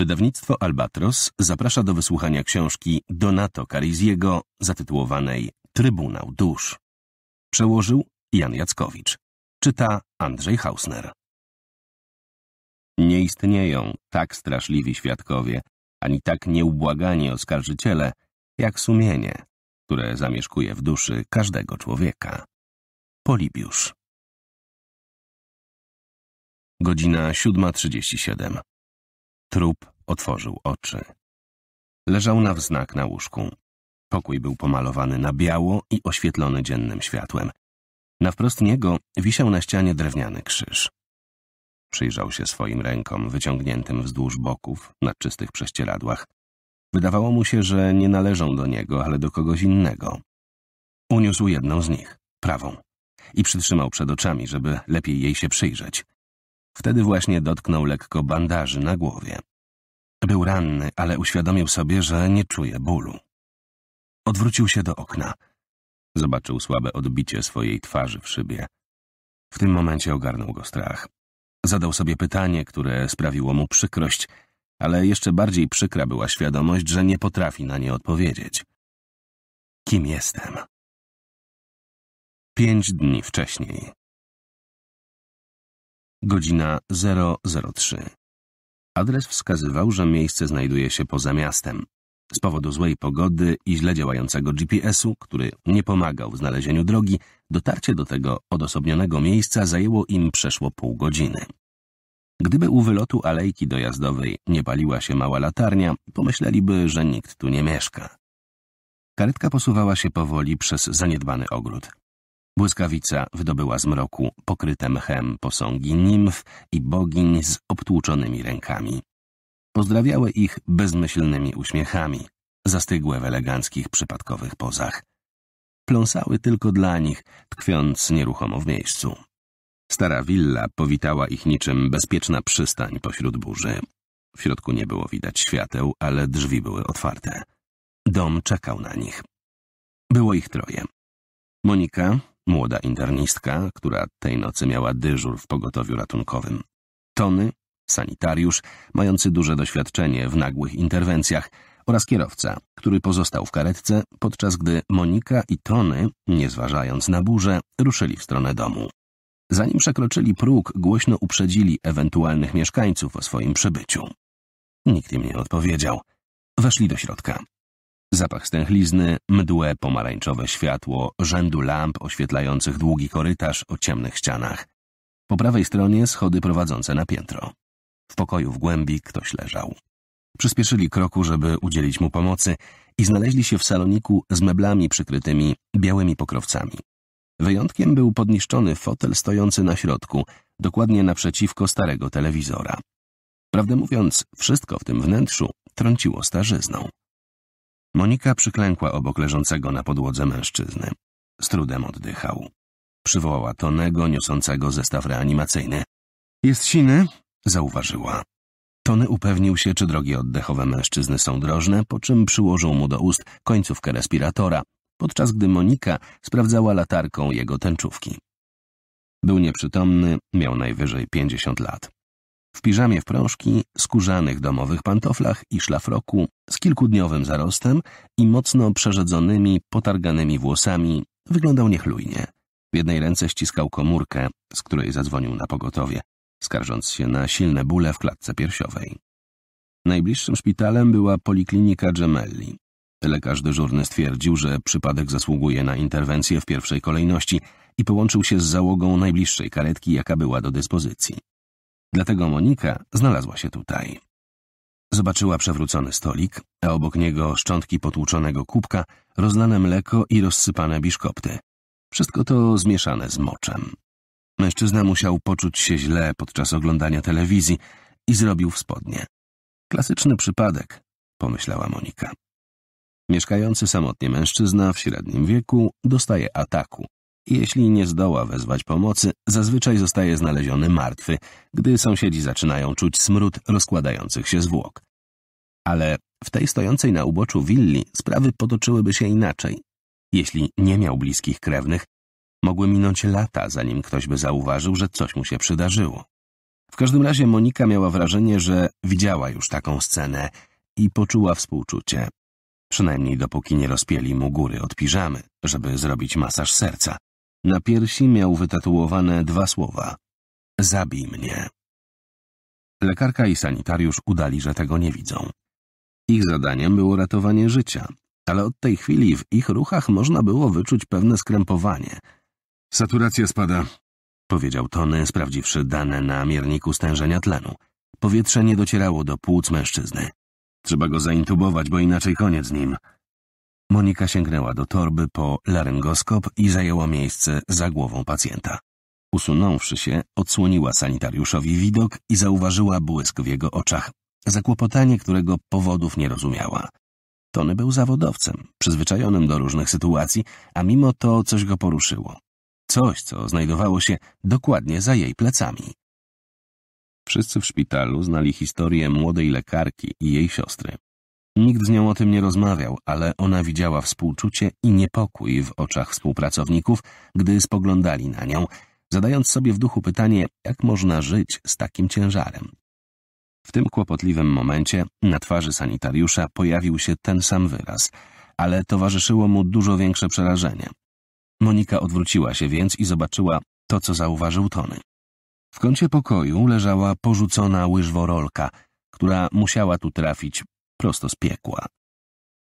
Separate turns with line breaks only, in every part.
Wydawnictwo Albatros zaprasza do wysłuchania książki Donato Cariziego zatytułowanej Trybunał Dusz. Przełożył Jan Jackowicz. Czyta Andrzej Hausner. Nie istnieją tak straszliwi świadkowie, ani tak nieubłagani oskarżyciele, jak sumienie, które zamieszkuje w duszy każdego człowieka. Polibiusz. Godzina 7.37. Trup otworzył oczy. Leżał na wznak na łóżku. Pokój był pomalowany na biało i oświetlony dziennym światłem. Na wprost niego wisiał na ścianie drewniany krzyż. Przyjrzał się swoim rękom wyciągniętym wzdłuż boków na czystych prześcieradłach. Wydawało mu się, że nie należą do niego, ale do kogoś innego. Uniósł jedną z nich, prawą, i przytrzymał przed oczami, żeby lepiej jej się przyjrzeć. Wtedy właśnie dotknął lekko bandaży na głowie. Był ranny, ale uświadomił sobie, że nie czuje bólu. Odwrócił się do okna. Zobaczył słabe odbicie swojej twarzy w szybie. W tym momencie ogarnął go strach. Zadał sobie pytanie, które sprawiło mu przykrość, ale jeszcze bardziej przykra była świadomość, że nie potrafi na nie odpowiedzieć. Kim jestem? Pięć dni wcześniej. Godzina 003. Adres wskazywał, że miejsce znajduje się poza miastem. Z powodu złej pogody i źle działającego GPS-u, który nie pomagał w znalezieniu drogi, dotarcie do tego odosobnionego miejsca zajęło im przeszło pół godziny. Gdyby u wylotu alejki dojazdowej nie paliła się mała latarnia, pomyśleliby, że nikt tu nie mieszka. Karetka posuwała się powoli przez zaniedbany ogród. Błyskawica wydobyła z mroku pokryte mchem posągi nimf i bogiń z obtłuczonymi rękami. Pozdrawiały ich bezmyślnymi uśmiechami, zastygłe w eleganckich, przypadkowych pozach. Pląsały tylko dla nich, tkwiąc nieruchomo w miejscu. Stara willa powitała ich niczym bezpieczna przystań pośród burzy. W środku nie było widać świateł, ale drzwi były otwarte. Dom czekał na nich. Było ich troje. Monika, młoda internistka, która tej nocy miała dyżur w pogotowiu ratunkowym. Tony, sanitariusz, mający duże doświadczenie w nagłych interwencjach oraz kierowca, który pozostał w karetce, podczas gdy Monika i Tony, nie zważając na burzę, ruszyli w stronę domu. Zanim przekroczyli próg, głośno uprzedzili ewentualnych mieszkańców o swoim przybyciu. Nikt im nie odpowiedział. Weszli do środka. Zapach stęchlizny, mdłe, pomarańczowe światło, rzędu lamp oświetlających długi korytarz o ciemnych ścianach. Po prawej stronie schody prowadzące na piętro. W pokoju w głębi ktoś leżał. Przyspieszyli kroku, żeby udzielić mu pomocy i znaleźli się w saloniku z meblami przykrytymi białymi pokrowcami. Wyjątkiem był podniszczony fotel stojący na środku, dokładnie naprzeciwko starego telewizora. Prawdę mówiąc, wszystko w tym wnętrzu trąciło starzyzną. Monika przyklękła obok leżącego na podłodze mężczyzny. Z trudem oddychał. Przywołała Tonego, niosącego zestaw reanimacyjny. Jest siny? Zauważyła. Tony upewnił się, czy drogi oddechowe mężczyzny są drożne, po czym przyłożył mu do ust końcówkę respiratora, podczas gdy Monika sprawdzała latarką jego tęczówki. Był nieprzytomny, miał najwyżej pięćdziesiąt lat w piżamie w prążki, skórzanych domowych pantoflach i szlafroku z kilkudniowym zarostem i mocno przerzedzonymi, potarganymi włosami wyglądał niechlujnie. W jednej ręce ściskał komórkę, z której zadzwonił na pogotowie, skarżąc się na silne bóle w klatce piersiowej. Najbliższym szpitalem była poliklinika Gemelli. Lekarz dyżurny stwierdził, że przypadek zasługuje na interwencję w pierwszej kolejności i połączył się z załogą najbliższej karetki, jaka była do dyspozycji. Dlatego Monika znalazła się tutaj. Zobaczyła przewrócony stolik, a obok niego szczątki potłuczonego kubka, rozlane mleko i rozsypane biszkopty. Wszystko to zmieszane z moczem. Mężczyzna musiał poczuć się źle podczas oglądania telewizji i zrobił w spodnie. Klasyczny przypadek, pomyślała Monika. Mieszkający samotnie mężczyzna w średnim wieku dostaje ataku, jeśli nie zdoła wezwać pomocy, zazwyczaj zostaje znaleziony martwy, gdy sąsiedzi zaczynają czuć smród rozkładających się zwłok. Ale w tej stojącej na uboczu willi sprawy potoczyłyby się inaczej. Jeśli nie miał bliskich krewnych, mogły minąć lata, zanim ktoś by zauważył, że coś mu się przydarzyło. W każdym razie Monika miała wrażenie, że widziała już taką scenę i poczuła współczucie. Przynajmniej dopóki nie rozpieli mu góry od piżamy, żeby zrobić masaż serca. Na piersi miał wytatuowane dwa słowa – zabij mnie. Lekarka i sanitariusz udali, że tego nie widzą. Ich zadaniem było ratowanie życia, ale od tej chwili w ich ruchach można było wyczuć pewne skrępowanie. Saturacja spada, powiedział Tony, sprawdziwszy dane na mierniku stężenia tlenu. Powietrze nie docierało do płuc mężczyzny. Trzeba go zaintubować, bo inaczej koniec z nim. Monika sięgnęła do torby po laryngoskop i zajęła miejsce za głową pacjenta. Usunąwszy się, odsłoniła sanitariuszowi widok i zauważyła błysk w jego oczach, zakłopotanie, którego powodów nie rozumiała. Tony był zawodowcem, przyzwyczajonym do różnych sytuacji, a mimo to coś go poruszyło. Coś, co znajdowało się dokładnie za jej plecami. Wszyscy w szpitalu znali historię młodej lekarki i jej siostry. Nikt z nią o tym nie rozmawiał, ale ona widziała współczucie i niepokój w oczach współpracowników, gdy spoglądali na nią, zadając sobie w duchu pytanie, jak można żyć z takim ciężarem. W tym kłopotliwym momencie na twarzy sanitariusza pojawił się ten sam wyraz, ale towarzyszyło mu dużo większe przerażenie. Monika odwróciła się więc i zobaczyła to, co zauważył Tony. W kącie pokoju leżała porzucona łyżworolka, która musiała tu trafić prosto z piekła.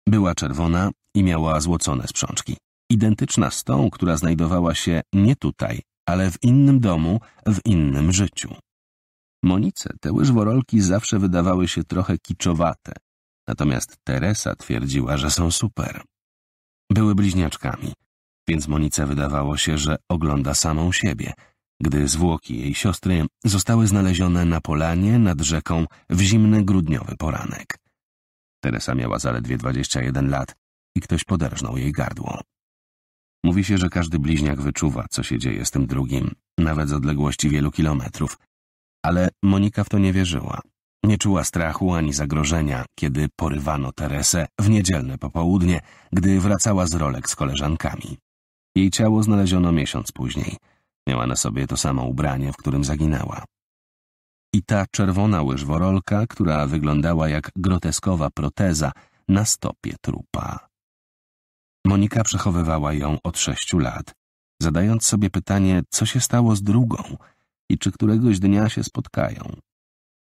Była czerwona i miała złocone sprzączki, identyczna z tą, która znajdowała się nie tutaj, ale w innym domu, w innym życiu. Monice te łyżworolki zawsze wydawały się trochę kiczowate, natomiast Teresa twierdziła, że są super. Były bliźniaczkami, więc Monice wydawało się, że ogląda samą siebie, gdy zwłoki jej siostry zostały znalezione na polanie nad rzeką w zimny grudniowy poranek. Teresa miała zaledwie 21 lat i ktoś poderżnął jej gardło. Mówi się, że każdy bliźniak wyczuwa, co się dzieje z tym drugim, nawet z odległości wielu kilometrów. Ale Monika w to nie wierzyła. Nie czuła strachu ani zagrożenia, kiedy porywano Teresę w niedzielne popołudnie, gdy wracała z rolek z koleżankami. Jej ciało znaleziono miesiąc później. Miała na sobie to samo ubranie, w którym zaginęła i ta czerwona łyżworolka, która wyglądała jak groteskowa proteza na stopie trupa. Monika przechowywała ją od sześciu lat, zadając sobie pytanie, co się stało z drugą i czy któregoś dnia się spotkają.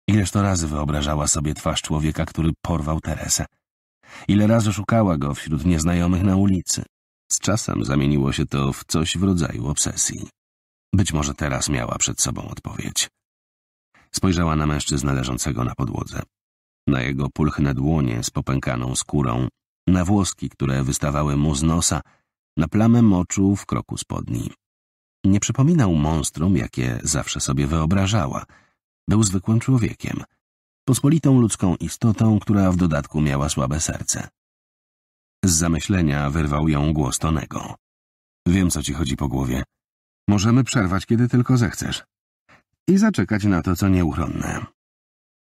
Ileż to razy wyobrażała sobie twarz człowieka, który porwał Teresę. Ile razy szukała go wśród nieznajomych na ulicy. Z czasem zamieniło się to w coś w rodzaju obsesji. Być może teraz miała przed sobą odpowiedź. Spojrzała na mężczyznę leżącego na podłodze. Na jego pulchne dłonie z popękaną skórą, na włoski, które wystawały mu z nosa, na plamę moczu w kroku spodni. Nie przypominał monstrum, jakie zawsze sobie wyobrażała. Był zwykłym człowiekiem, pospolitą ludzką istotą, która w dodatku miała słabe serce. Z zamyślenia wyrwał ją głos Tonego. Wiem, co ci chodzi po głowie. Możemy przerwać, kiedy tylko zechcesz i zaczekać na to, co nieuchronne.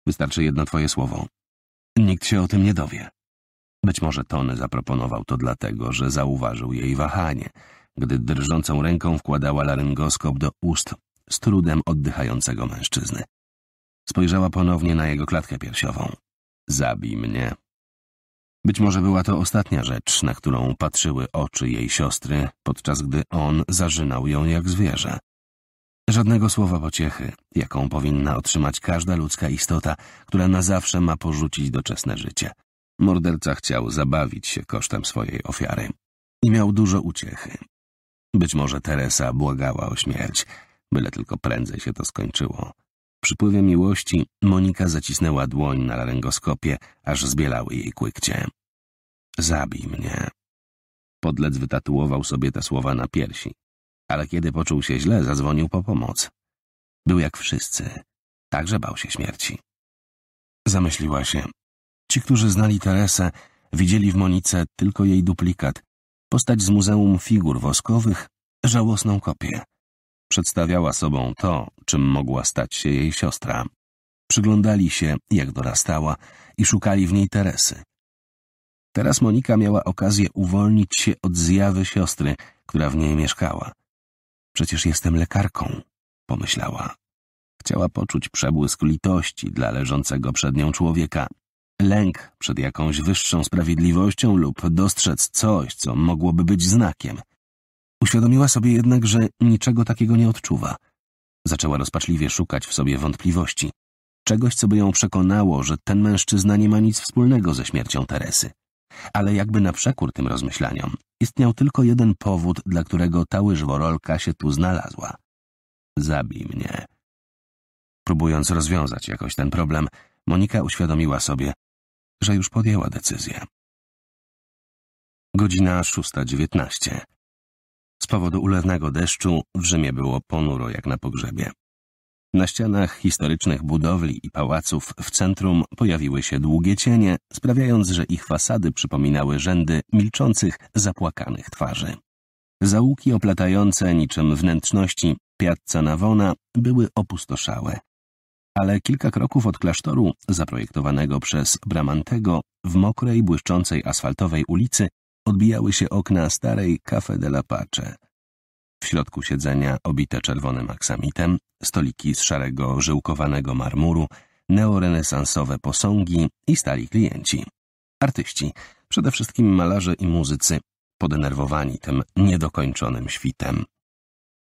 Wystarczy jedno twoje słowo. Nikt się o tym nie dowie. Być może Tony zaproponował to dlatego, że zauważył jej wahanie, gdy drżącą ręką wkładała laryngoskop do ust z trudem oddychającego mężczyzny. Spojrzała ponownie na jego klatkę piersiową. Zabij mnie. Być może była to ostatnia rzecz, na którą patrzyły oczy jej siostry, podczas gdy on zarzynał ją jak zwierzę. Żadnego słowa pociechy, jaką powinna otrzymać każda ludzka istota, która na zawsze ma porzucić doczesne życie. Morderca chciał zabawić się kosztem swojej ofiary. I miał dużo uciechy. Być może Teresa błagała o śmierć, byle tylko prędzej się to skończyło. Przypływie miłości Monika zacisnęła dłoń na laryngoskopie, aż zbielały jej kłykcie. Zabij mnie. Podlec wytatuował sobie te słowa na piersi, ale kiedy poczuł się źle, zadzwonił po pomoc. Był jak wszyscy. Także bał się śmierci. Zamyśliła się. Ci, którzy znali Teresę, widzieli w Monice tylko jej duplikat, postać z Muzeum Figur Woskowych, żałosną kopię. Przedstawiała sobą to, czym mogła stać się jej siostra. Przyglądali się, jak dorastała i szukali w niej Teresy. Teraz Monika miała okazję uwolnić się od zjawy siostry, która w niej mieszkała przecież jestem lekarką, pomyślała. Chciała poczuć przebłysk litości dla leżącego przed nią człowieka, lęk przed jakąś wyższą sprawiedliwością lub dostrzec coś, co mogłoby być znakiem. Uświadomiła sobie jednak, że niczego takiego nie odczuwa. Zaczęła rozpaczliwie szukać w sobie wątpliwości, czegoś, co by ją przekonało, że ten mężczyzna nie ma nic wspólnego ze śmiercią Teresy. Ale jakby na przekór tym rozmyślaniom, istniał tylko jeden powód, dla którego ta łyżworolka się tu znalazła. Zabij mnie. Próbując rozwiązać jakoś ten problem, Monika uświadomiła sobie, że już podjęła decyzję. Godzina dziewiętnaście. Z powodu ulewnego deszczu w Rzymie było ponuro jak na pogrzebie. Na ścianach historycznych budowli i pałaców w centrum pojawiły się długie cienie, sprawiając, że ich fasady przypominały rzędy milczących, zapłakanych twarzy. Zaułki oplatające niczym wnętrzności Piazza Nawona były opustoszałe. Ale kilka kroków od klasztoru, zaprojektowanego przez Bramantego, w mokrej, błyszczącej asfaltowej ulicy odbijały się okna starej Cafe della Pace. W środku siedzenia, obite czerwonym aksamitem, stoliki z szarego, żyłkowanego marmuru, neorenesansowe posągi i stali klienci. Artyści, przede wszystkim malarze i muzycy, podenerwowani tym niedokończonym świtem.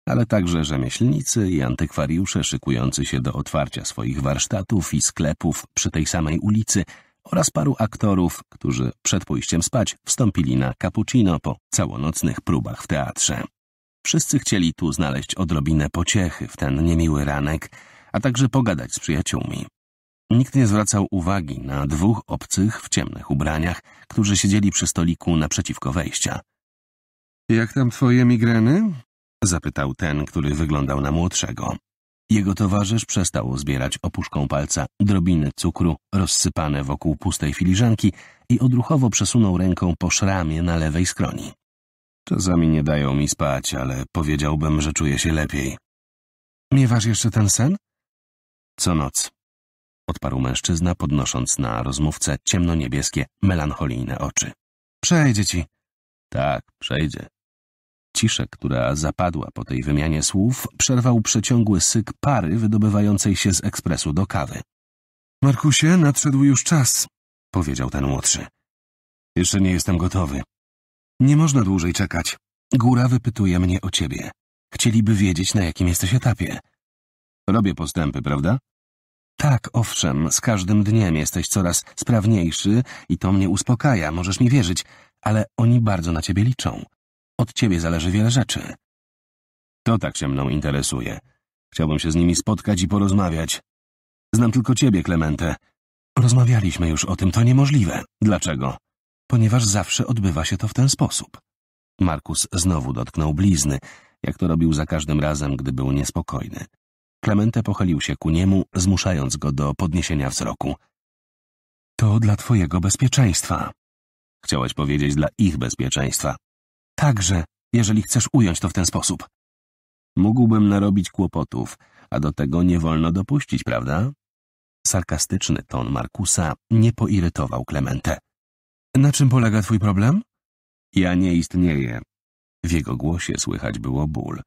Ale także rzemieślnicy i antykwariusze szykujący się do otwarcia swoich warsztatów i sklepów przy tej samej ulicy oraz paru aktorów, którzy przed pójściem spać wstąpili na cappuccino po całonocnych próbach w teatrze. Wszyscy chcieli tu znaleźć odrobinę pociechy w ten niemiły ranek, a także pogadać z przyjaciółmi. Nikt nie zwracał uwagi na dwóch obcych w ciemnych ubraniach, którzy siedzieli przy stoliku naprzeciwko wejścia. Jak tam twoje migreny? zapytał ten, który wyglądał na młodszego. Jego towarzysz przestał zbierać opuszką palca drobiny cukru rozsypane wokół pustej filiżanki i odruchowo przesunął ręką po szramie na lewej skroni. Czasami nie dają mi spać, ale powiedziałbym, że czuję się lepiej. Miewasz jeszcze ten sen? Co noc. Odparł mężczyzna, podnosząc na ciemno ciemnoniebieskie, melancholijne oczy. Przejdzie ci. Tak, przejdzie. Ciszę, która zapadła po tej wymianie słów, przerwał przeciągły syk pary wydobywającej się z ekspresu do kawy. Markusie, nadszedł już czas, powiedział ten młodszy. Jeszcze nie jestem gotowy. Nie można dłużej czekać. Góra wypytuje mnie o ciebie. Chcieliby wiedzieć, na jakim jesteś etapie. Robię postępy, prawda? Tak, owszem, z każdym dniem jesteś coraz sprawniejszy i to mnie uspokaja, możesz mi wierzyć, ale oni bardzo na ciebie liczą. Od ciebie zależy wiele rzeczy. To tak się mną interesuje. Chciałbym się z nimi spotkać i porozmawiać. Znam tylko ciebie, Klemente. Rozmawialiśmy już o tym, to niemożliwe. Dlaczego? ponieważ zawsze odbywa się to w ten sposób. Markus znowu dotknął blizny, jak to robił za każdym razem, gdy był niespokojny. Klemente pochylił się ku niemu, zmuszając go do podniesienia wzroku. To dla twojego bezpieczeństwa. Chciałaś powiedzieć dla ich bezpieczeństwa. Także, jeżeli chcesz ująć to w ten sposób. Mógłbym narobić kłopotów, a do tego nie wolno dopuścić, prawda? Sarkastyczny ton Markusa nie poirytował Klemente. Na czym polega twój problem? Ja nie istnieję. W jego głosie słychać było ból.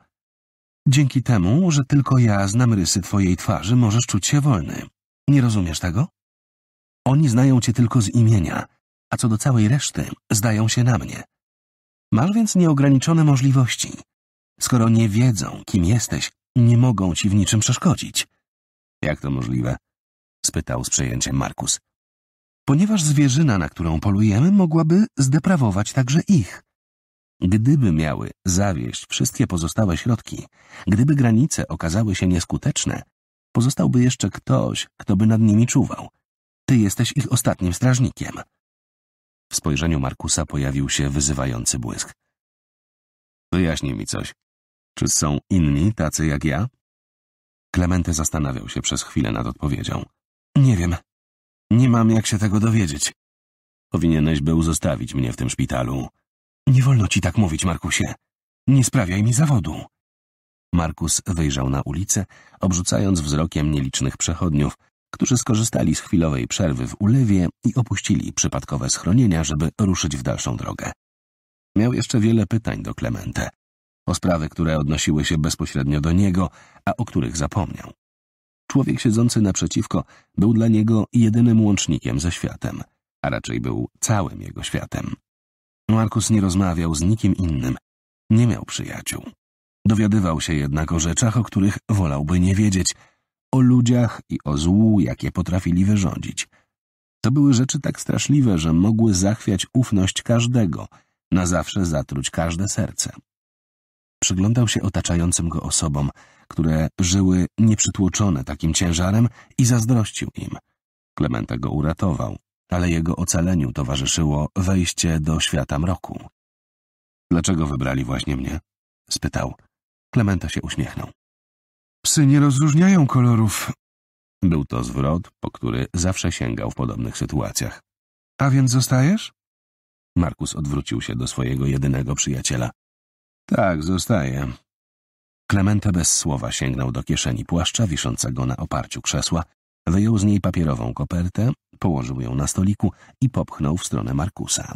Dzięki temu, że tylko ja znam rysy twojej twarzy, możesz czuć się wolny. Nie rozumiesz tego? Oni znają cię tylko z imienia, a co do całej reszty, zdają się na mnie. Masz więc nieograniczone możliwości. Skoro nie wiedzą, kim jesteś, nie mogą ci w niczym przeszkodzić. Jak to możliwe? spytał z przejęciem Markus ponieważ zwierzyna, na którą polujemy, mogłaby zdeprawować także ich. Gdyby miały zawieść wszystkie pozostałe środki, gdyby granice okazały się nieskuteczne, pozostałby jeszcze ktoś, kto by nad nimi czuwał. Ty jesteś ich ostatnim strażnikiem. W spojrzeniu Markusa pojawił się wyzywający błysk. Wyjaśnij mi coś. Czy są inni tacy jak ja? Klemente zastanawiał się przez chwilę nad odpowiedzią. Nie wiem. Nie mam jak się tego dowiedzieć. Powinieneś był zostawić mnie w tym szpitalu. Nie wolno ci tak mówić, Markusie. Nie sprawiaj mi zawodu. Markus wyjrzał na ulicę, obrzucając wzrokiem nielicznych przechodniów, którzy skorzystali z chwilowej przerwy w ulewie i opuścili przypadkowe schronienia, żeby ruszyć w dalszą drogę. Miał jeszcze wiele pytań do Klemente, o sprawy, które odnosiły się bezpośrednio do niego, a o których zapomniał. Człowiek siedzący naprzeciwko był dla niego jedynym łącznikiem ze światem, a raczej był całym jego światem. Markus nie rozmawiał z nikim innym, nie miał przyjaciół. Dowiadywał się jednak o rzeczach, o których wolałby nie wiedzieć, o ludziach i o złu, jakie potrafili wyrządzić. To były rzeczy tak straszliwe, że mogły zachwiać ufność każdego, na zawsze zatruć każde serce przyglądał się otaczającym go osobom, które żyły nieprzytłoczone takim ciężarem i zazdrościł im. Klementa go uratował, ale jego ocaleniu towarzyszyło wejście do świata mroku. Dlaczego wybrali właśnie mnie? spytał. Klementa się uśmiechnął. Psy nie rozróżniają kolorów. Był to zwrot, po który zawsze sięgał w podobnych sytuacjach. A więc zostajesz? Markus odwrócił się do swojego jedynego przyjaciela. Tak, zostaje. Klementa bez słowa sięgnął do kieszeni płaszcza wiszącego na oparciu krzesła, wyjął z niej papierową kopertę, położył ją na stoliku i popchnął w stronę Markusa.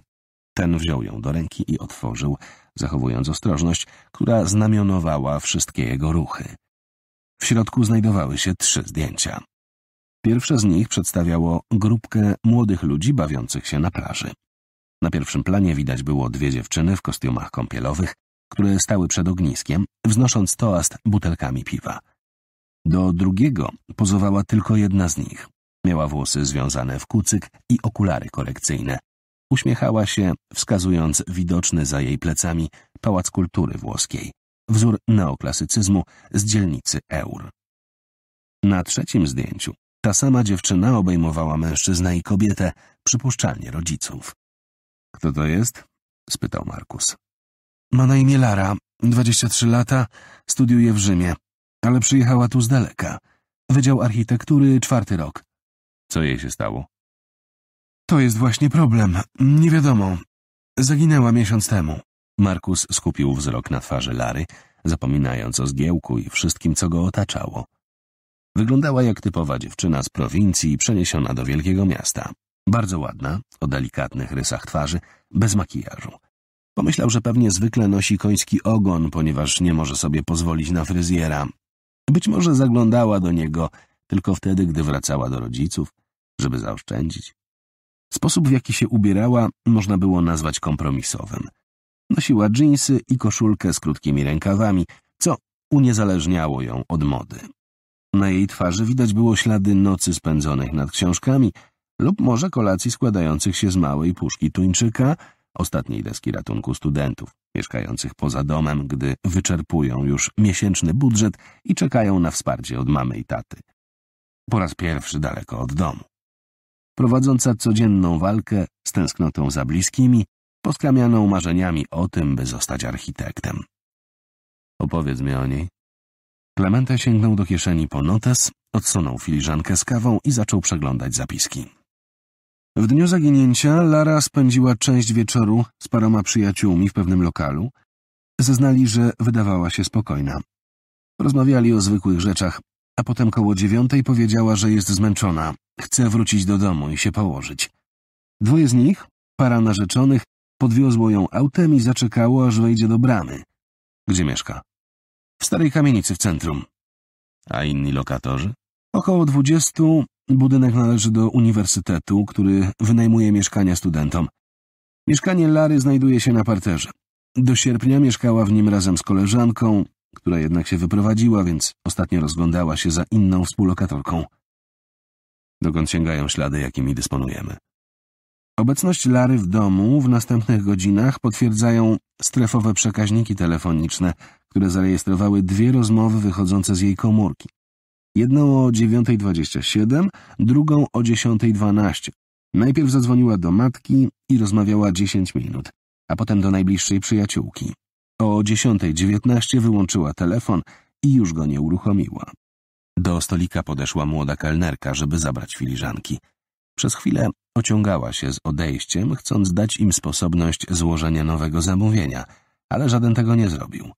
Ten wziął ją do ręki i otworzył, zachowując ostrożność, która znamionowała wszystkie jego ruchy. W środku znajdowały się trzy zdjęcia. Pierwsze z nich przedstawiało grupkę młodych ludzi bawiących się na plaży. Na pierwszym planie widać było dwie dziewczyny w kostiumach kąpielowych, które stały przed ogniskiem, wznosząc toast butelkami piwa. Do drugiego pozowała tylko jedna z nich. Miała włosy związane w kucyk i okulary korekcyjne. Uśmiechała się, wskazując widoczny za jej plecami Pałac Kultury Włoskiej, wzór neoklasycyzmu z dzielnicy Eur. Na trzecim zdjęciu ta sama dziewczyna obejmowała mężczyznę i kobietę, przypuszczalnie rodziców. Kto to jest? spytał Markus. Ma na imię Lara, 23 lata, studiuje w Rzymie, ale przyjechała tu z daleka. Wydział Architektury, czwarty rok. Co jej się stało? To jest właśnie problem. Nie wiadomo. Zaginęła miesiąc temu. Markus skupił wzrok na twarzy Lary, zapominając o zgiełku i wszystkim, co go otaczało. Wyglądała jak typowa dziewczyna z prowincji przeniesiona do wielkiego miasta. Bardzo ładna, o delikatnych rysach twarzy, bez makijażu. Pomyślał, że pewnie zwykle nosi koński ogon, ponieważ nie może sobie pozwolić na fryzjera. Być może zaglądała do niego tylko wtedy, gdy wracała do rodziców, żeby zaoszczędzić. Sposób, w jaki się ubierała, można było nazwać kompromisowym. Nosiła dżinsy i koszulkę z krótkimi rękawami, co uniezależniało ją od mody. Na jej twarzy widać było ślady nocy spędzonych nad książkami lub może kolacji składających się z małej puszki tuńczyka – ostatniej deski ratunku studentów mieszkających poza domem, gdy wyczerpują już miesięczny budżet i czekają na wsparcie od mamy i taty. Po raz pierwszy daleko od domu. Prowadząca codzienną walkę z tęsknotą za bliskimi, poskamianą marzeniami o tym, by zostać architektem. Opowiedz mi o niej. Klementa sięgnął do kieszeni po notes, odsunął filiżankę z kawą i zaczął przeglądać zapiski. W dniu zaginięcia Lara spędziła część wieczoru z paroma przyjaciółmi w pewnym lokalu. Zeznali, że wydawała się spokojna. Rozmawiali o zwykłych rzeczach, a potem koło dziewiątej powiedziała, że jest zmęczona, chce wrócić do domu i się położyć. Dwoje z nich, para narzeczonych, podwiozło ją autem i zaczekało, aż wejdzie do bramy. Gdzie mieszka? W starej kamienicy w centrum. A inni lokatorzy? Około dwudziestu, Budynek należy do uniwersytetu, który wynajmuje mieszkania studentom. Mieszkanie Lary znajduje się na parterze. Do sierpnia mieszkała w nim razem z koleżanką, która jednak się wyprowadziła, więc ostatnio rozglądała się za inną współlokatorką. Dokąd sięgają ślady, jakimi dysponujemy? Obecność Lary w domu w następnych godzinach potwierdzają strefowe przekaźniki telefoniczne, które zarejestrowały dwie rozmowy wychodzące z jej komórki jedną o 9.27, drugą o 10.12. Najpierw zadzwoniła do matki i rozmawiała 10 minut, a potem do najbliższej przyjaciółki. O 10.19 wyłączyła telefon i już go nie uruchomiła. Do stolika podeszła młoda kelnerka, żeby zabrać filiżanki. Przez chwilę ociągała się z odejściem, chcąc dać im sposobność złożenia nowego zamówienia, ale żaden tego nie zrobił.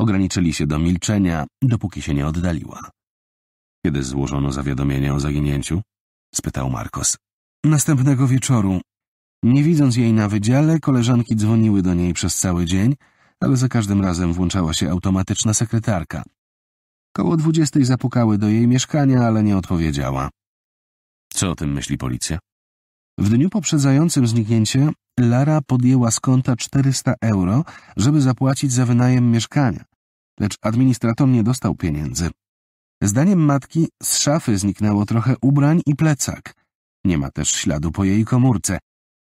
Ograniczyli się do milczenia, dopóki się nie oddaliła. Kiedy złożono zawiadomienie o zaginięciu? spytał Marcos. Następnego wieczoru. Nie widząc jej na wydziale, koleżanki dzwoniły do niej przez cały dzień, ale za każdym razem włączała się automatyczna sekretarka. Koło dwudziestej zapukały do jej mieszkania, ale nie odpowiedziała. Co o tym myśli policja? W dniu poprzedzającym zniknięcie Lara podjęła z konta 400 euro, żeby zapłacić za wynajem mieszkania, lecz administrator nie dostał pieniędzy. Zdaniem matki z szafy zniknęło trochę ubrań i plecak. Nie ma też śladu po jej komórce,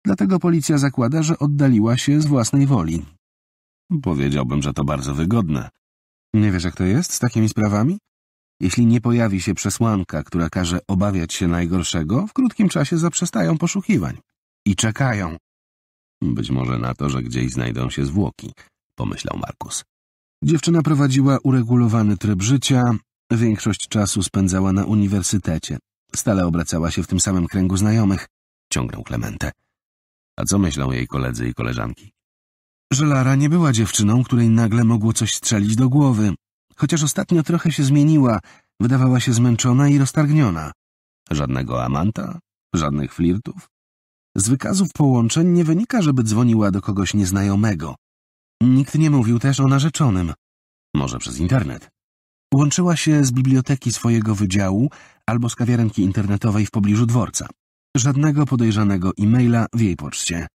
dlatego policja zakłada, że oddaliła się z własnej woli. Powiedziałbym, że to bardzo wygodne. Nie wiesz, jak to jest z takimi sprawami? Jeśli nie pojawi się przesłanka, która każe obawiać się najgorszego, w krótkim czasie zaprzestają poszukiwań. I czekają. Być może na to, że gdzieś znajdą się zwłoki, pomyślał Markus. Dziewczyna prowadziła uregulowany tryb życia, Większość czasu spędzała na uniwersytecie. Stale obracała się w tym samym kręgu znajomych, ciągnął Klemente. A co myślą jej koledzy i koleżanki? Że Lara nie była dziewczyną, której nagle mogło coś strzelić do głowy. Chociaż ostatnio trochę się zmieniła, wydawała się zmęczona i roztargniona. Żadnego amanta? Żadnych flirtów? Z wykazów połączeń nie wynika, żeby dzwoniła do kogoś nieznajomego. Nikt nie mówił też o narzeczonym. Może przez internet. Łączyła się z biblioteki swojego wydziału albo z kawiarenki internetowej w pobliżu dworca. Żadnego podejrzanego e-maila w jej poczcie.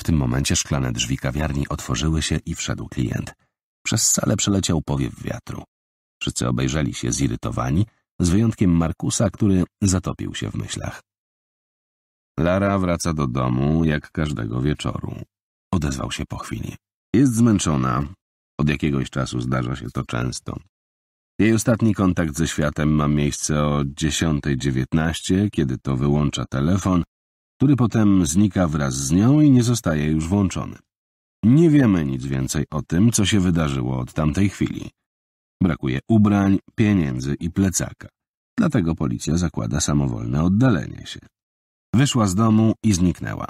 W tym momencie szklane drzwi kawiarni otworzyły się i wszedł klient. Przez salę przeleciał powiew wiatru. Wszyscy obejrzeli się zirytowani, z wyjątkiem Markusa, który zatopił się w myślach. Lara wraca do domu jak każdego wieczoru. Odezwał się po chwili. Jest zmęczona. Od jakiegoś czasu zdarza się to często. Jej ostatni kontakt ze światem ma miejsce o 10.19, kiedy to wyłącza telefon, który potem znika wraz z nią i nie zostaje już włączony. Nie wiemy nic więcej o tym, co się wydarzyło od tamtej chwili. Brakuje ubrań, pieniędzy i plecaka. Dlatego policja zakłada samowolne oddalenie się. Wyszła z domu i zniknęła.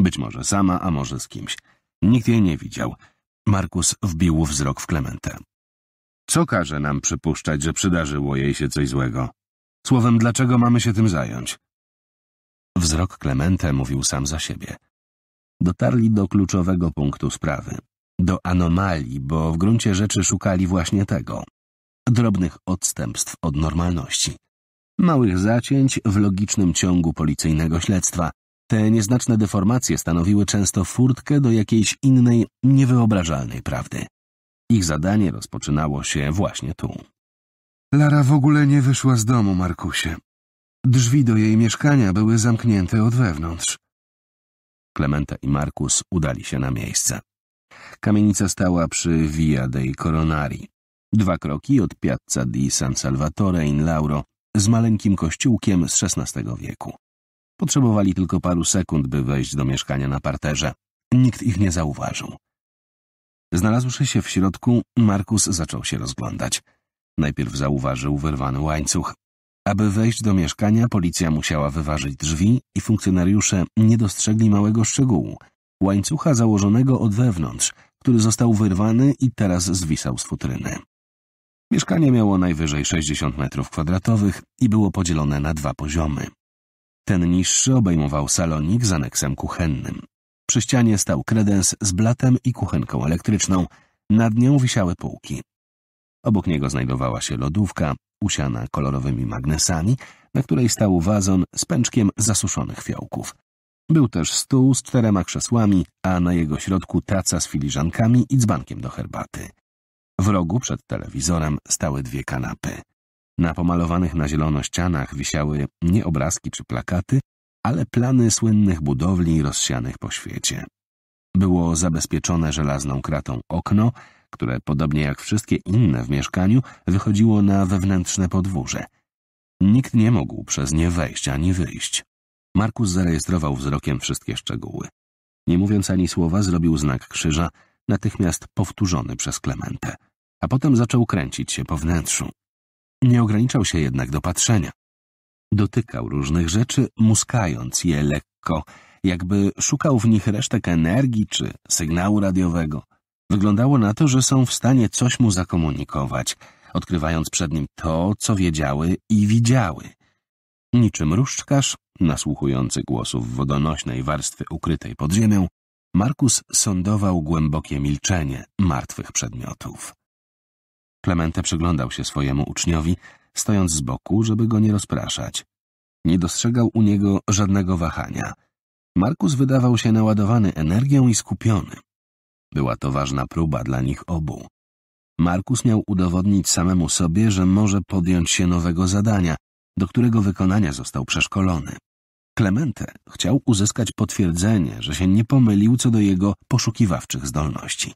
Być może sama, a może z kimś. Nikt jej nie widział. Markus wbił wzrok w Klementę. Co każe nam przypuszczać, że przydarzyło jej się coś złego? Słowem, dlaczego mamy się tym zająć? Wzrok Klemente mówił sam za siebie. Dotarli do kluczowego punktu sprawy. Do anomalii, bo w gruncie rzeczy szukali właśnie tego. Drobnych odstępstw od normalności. Małych zacięć w logicznym ciągu policyjnego śledztwa. Te nieznaczne deformacje stanowiły często furtkę do jakiejś innej, niewyobrażalnej prawdy. Ich zadanie rozpoczynało się właśnie tu. Lara w ogóle nie wyszła z domu, Markusie. Drzwi do jej mieszkania były zamknięte od wewnątrz. Klementa i Markus udali się na miejsce. Kamienica stała przy Via dei Coronari. Dwa kroki od Piazza di San Salvatore in Lauro z maleńkim kościółkiem z XVI wieku. Potrzebowali tylko paru sekund, by wejść do mieszkania na parterze. Nikt ich nie zauważył. Znalazłszy się w środku, Markus zaczął się rozglądać. Najpierw zauważył wyrwany łańcuch. Aby wejść do mieszkania, policja musiała wyważyć drzwi i funkcjonariusze nie dostrzegli małego szczegółu. Łańcucha założonego od wewnątrz, który został wyrwany i teraz zwisał z futryny. Mieszkanie miało najwyżej 60 metrów kwadratowych i było podzielone na dwa poziomy. Ten niższy obejmował salonik z aneksem kuchennym. Przy ścianie stał kredens z blatem i kuchenką elektryczną. Nad nią wisiały półki. Obok niego znajdowała się lodówka, usiana kolorowymi magnesami, na której stał wazon z pęczkiem zasuszonych fiołków. Był też stół z czterema krzesłami, a na jego środku taca z filiżankami i dzbankiem do herbaty. W rogu przed telewizorem stały dwie kanapy. Na pomalowanych na zielono ścianach wisiały nie obrazki czy plakaty, ale plany słynnych budowli rozsianych po świecie. Było zabezpieczone żelazną kratą okno, które podobnie jak wszystkie inne w mieszkaniu wychodziło na wewnętrzne podwórze. Nikt nie mógł przez nie wejść ani wyjść. Markus zarejestrował wzrokiem wszystkie szczegóły. Nie mówiąc ani słowa, zrobił znak krzyża, natychmiast powtórzony przez Klementę, a potem zaczął kręcić się po wnętrzu. Nie ograniczał się jednak do patrzenia. Dotykał różnych rzeczy, muskając je lekko, jakby szukał w nich resztek energii czy sygnału radiowego. Wyglądało na to, że są w stanie coś mu zakomunikować, odkrywając przed nim to, co wiedziały i widziały. Niczym różdżkarz, nasłuchujący głosów wodonośnej warstwy ukrytej pod ziemią, Markus sądował głębokie milczenie martwych przedmiotów. Klemente przyglądał się swojemu uczniowi, stojąc z boku, żeby go nie rozpraszać. Nie dostrzegał u niego żadnego wahania. Markus wydawał się naładowany energią i skupiony. Była to ważna próba dla nich obu. Markus miał udowodnić samemu sobie, że może podjąć się nowego zadania, do którego wykonania został przeszkolony. Clemente chciał uzyskać potwierdzenie, że się nie pomylił co do jego poszukiwawczych zdolności.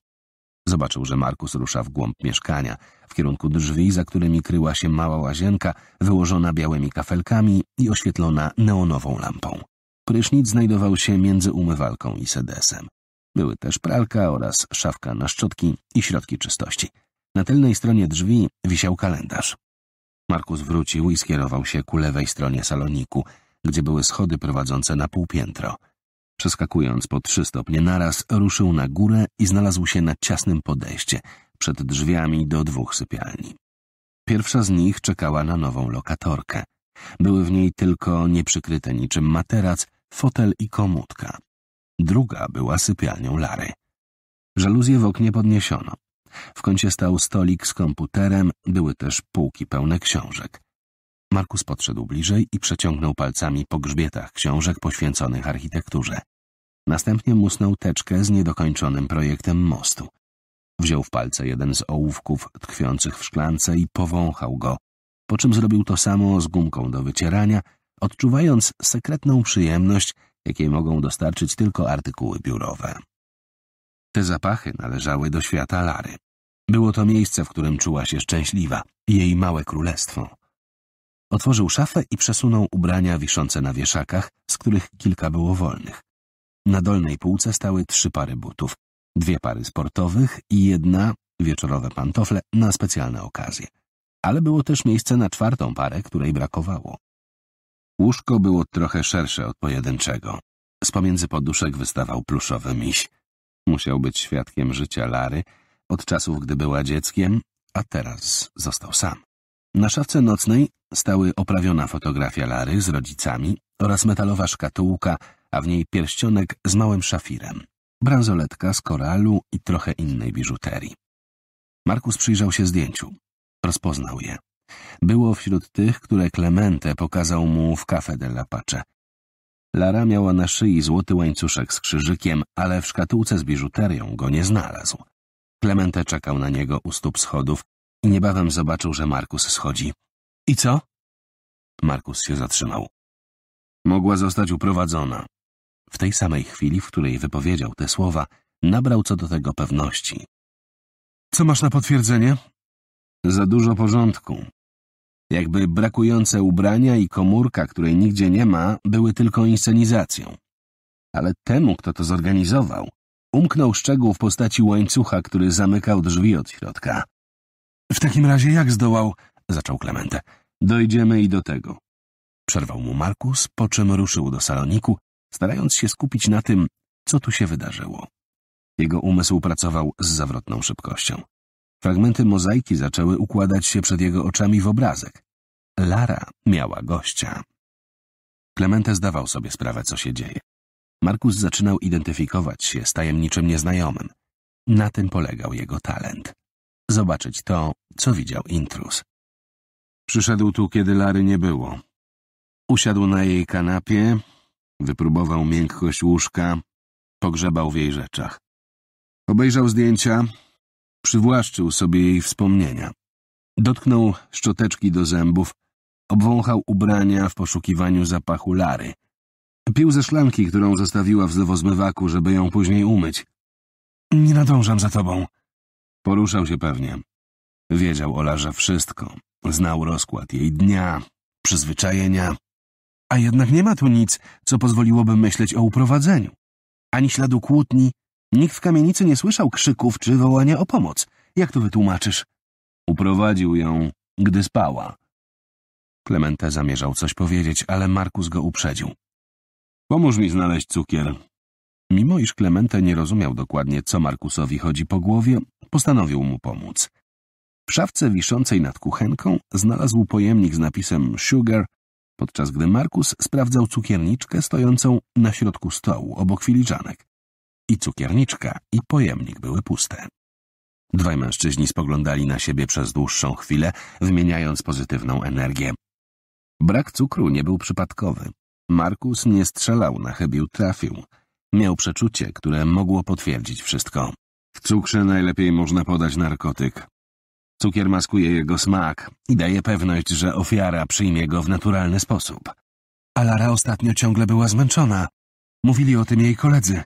Zobaczył, że Markus rusza w głąb mieszkania, w kierunku drzwi, za którymi kryła się mała łazienka, wyłożona białymi kafelkami i oświetlona neonową lampą. Prysznic znajdował się między umywalką i sedesem. Były też pralka oraz szafka na szczotki i środki czystości. Na tylnej stronie drzwi wisiał kalendarz. Markus wrócił i skierował się ku lewej stronie saloniku, gdzie były schody prowadzące na półpiętro – Przeskakując po trzy stopnie naraz, ruszył na górę i znalazł się na ciasnym podejście przed drzwiami do dwóch sypialni. Pierwsza z nich czekała na nową lokatorkę. Były w niej tylko nieprzykryte niczym materac, fotel i komódka. Druga była sypialnią Lary. Żaluzje w oknie podniesiono. W kącie stał stolik z komputerem, były też półki pełne książek. Markus podszedł bliżej i przeciągnął palcami po grzbietach książek poświęconych architekturze. Następnie musnął teczkę z niedokończonym projektem mostu. Wziął w palce jeden z ołówków tkwiących w szklance i powąchał go, po czym zrobił to samo z gumką do wycierania, odczuwając sekretną przyjemność, jakiej mogą dostarczyć tylko artykuły biurowe. Te zapachy należały do świata Lary. Było to miejsce, w którym czuła się szczęśliwa, jej małe królestwo. Otworzył szafę i przesunął ubrania wiszące na wieszakach, z których kilka było wolnych. Na dolnej półce stały trzy pary butów, dwie pary sportowych i jedna, wieczorowe pantofle, na specjalne okazje. Ale było też miejsce na czwartą parę, której brakowało. Łóżko było trochę szersze od pojedynczego. Z pomiędzy poduszek wystawał pluszowy miś. Musiał być świadkiem życia Lary od czasów, gdy była dzieckiem, a teraz został sam. Na szafce nocnej stały oprawiona fotografia Lary z rodzicami oraz metalowa szkatułka a w niej pierścionek z małym szafirem, bransoletka z koralu i trochę innej biżuterii. Markus przyjrzał się zdjęciu. Rozpoznał je. Było wśród tych, które Clemente pokazał mu w de la Pace. Lara miała na szyi złoty łańcuszek z krzyżykiem, ale w szkatułce z biżuterią go nie znalazł. Clemente czekał na niego u stóp schodów i niebawem zobaczył, że Markus schodzi. I co? Markus się zatrzymał. Mogła zostać uprowadzona, w tej samej chwili, w której wypowiedział te słowa, nabrał co do tego pewności. Co masz na potwierdzenie? Za dużo porządku. Jakby brakujące ubrania i komórka, której nigdzie nie ma, były tylko inscenizacją. Ale temu, kto to zorganizował, umknął szczegół w postaci łańcucha, który zamykał drzwi od środka. W takim razie jak zdołał? zaczął Clemente. Dojdziemy i do tego. Przerwał mu Markus, po czym ruszył do saloniku, starając się skupić na tym, co tu się wydarzyło. Jego umysł pracował z zawrotną szybkością. Fragmenty mozaiki zaczęły układać się przed jego oczami w obrazek. Lara miała gościa. Clemente zdawał sobie sprawę, co się dzieje. Markus zaczynał identyfikować się z tajemniczym nieznajomym. Na tym polegał jego talent. Zobaczyć to, co widział intrus. Przyszedł tu, kiedy Lary nie było. Usiadł na jej kanapie, Wypróbował miękkość łóżka, pogrzebał w jej rzeczach. Obejrzał zdjęcia, przywłaszczył sobie jej wspomnienia. Dotknął szczoteczki do zębów, obwąchał ubrania w poszukiwaniu zapachu Lary. Pił ze szklanki, którą zostawiła w zlewozmywaku, żeby ją później umyć. Nie nadążam za tobą. Poruszał się pewnie. Wiedział o Larze wszystko. Znał rozkład jej dnia, przyzwyczajenia, a jednak nie ma tu nic, co pozwoliłoby myśleć o uprowadzeniu. Ani śladu kłótni, nikt w kamienicy nie słyszał krzyków czy wołania o pomoc. Jak to wytłumaczysz? Uprowadził ją, gdy spała. Klemente zamierzał coś powiedzieć, ale Markus go uprzedził. Pomóż mi znaleźć cukier. Mimo iż Klemente nie rozumiał dokładnie, co Markusowi chodzi po głowie, postanowił mu pomóc. W szafce wiszącej nad kuchenką znalazł pojemnik z napisem Sugar podczas gdy Markus sprawdzał cukierniczkę stojącą na środku stołu obok filiżanek. I cukierniczka, i pojemnik były puste. Dwaj mężczyźni spoglądali na siebie przez dłuższą chwilę, wymieniając pozytywną energię. Brak cukru nie był przypadkowy. Markus nie strzelał na chybił, trafił. Miał przeczucie, które mogło potwierdzić wszystko. W cukrze najlepiej można podać narkotyk, Cukier maskuje jego smak i daje pewność, że ofiara przyjmie go w naturalny sposób. Alara ostatnio ciągle była zmęczona. Mówili o tym jej koledzy.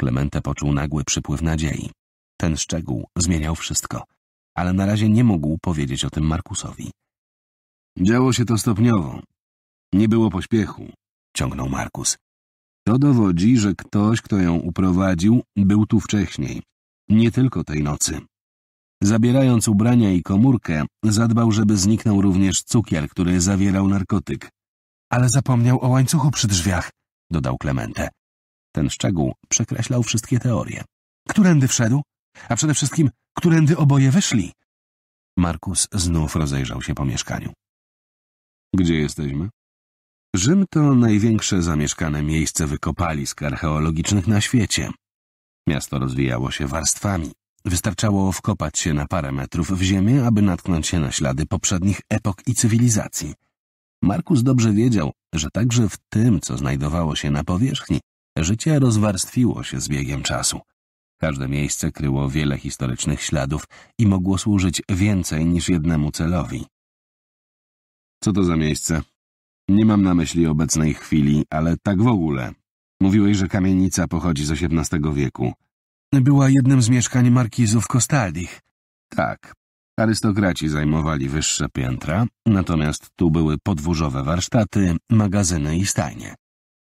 Klemente poczuł nagły przypływ nadziei. Ten szczegół zmieniał wszystko, ale na razie nie mógł powiedzieć o tym Markusowi. Działo się to stopniowo. Nie było pośpiechu, ciągnął Markus. To dowodzi, że ktoś, kto ją uprowadził, był tu wcześniej. Nie tylko tej nocy, Zabierając ubrania i komórkę, zadbał, żeby zniknął również cukier, który zawierał narkotyk. Ale zapomniał o łańcuchu przy drzwiach, dodał Clemente. Ten szczegół przekreślał wszystkie teorie. Którędy wszedł? A przede wszystkim, którędy oboje wyszli? Markus znów rozejrzał się po mieszkaniu. Gdzie jesteśmy? Rzym to największe zamieszkane miejsce wykopalisk archeologicznych na świecie. Miasto rozwijało się warstwami. Wystarczało wkopać się na parę metrów w ziemię, aby natknąć się na ślady poprzednich epok i cywilizacji. Markus dobrze wiedział, że także w tym, co znajdowało się na powierzchni, życie rozwarstwiło się z biegiem czasu. Każde miejsce kryło wiele historycznych śladów i mogło służyć więcej niż jednemu celowi. Co to za miejsce? Nie mam na myśli obecnej chwili, ale tak w ogóle. Mówiłeś, że kamienica pochodzi z XVIII wieku była jednym z mieszkań markizów Kostaldich. Tak, arystokraci zajmowali wyższe piętra, natomiast tu były podwórzowe warsztaty, magazyny i stajnie.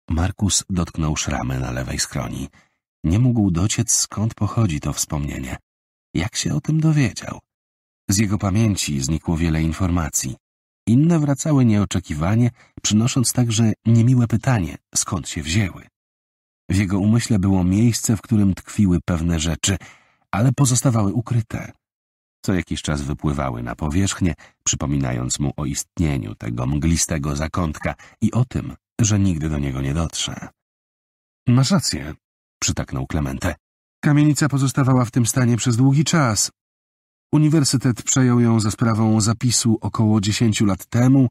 Markus dotknął szramy na lewej skroni. Nie mógł dociec, skąd pochodzi to wspomnienie. Jak się o tym dowiedział? Z jego pamięci znikło wiele informacji. Inne wracały nieoczekiwanie, przynosząc także niemiłe pytanie, skąd się wzięły. W jego umyśle było miejsce, w którym tkwiły pewne rzeczy, ale pozostawały ukryte. Co jakiś czas wypływały na powierzchnię, przypominając mu o istnieniu tego mglistego zakątka i o tym, że nigdy do niego nie dotrze. Masz rację, przytaknął Klemente. Kamienica pozostawała w tym stanie przez długi czas. Uniwersytet przejął ją za sprawą zapisu około dziesięciu lat temu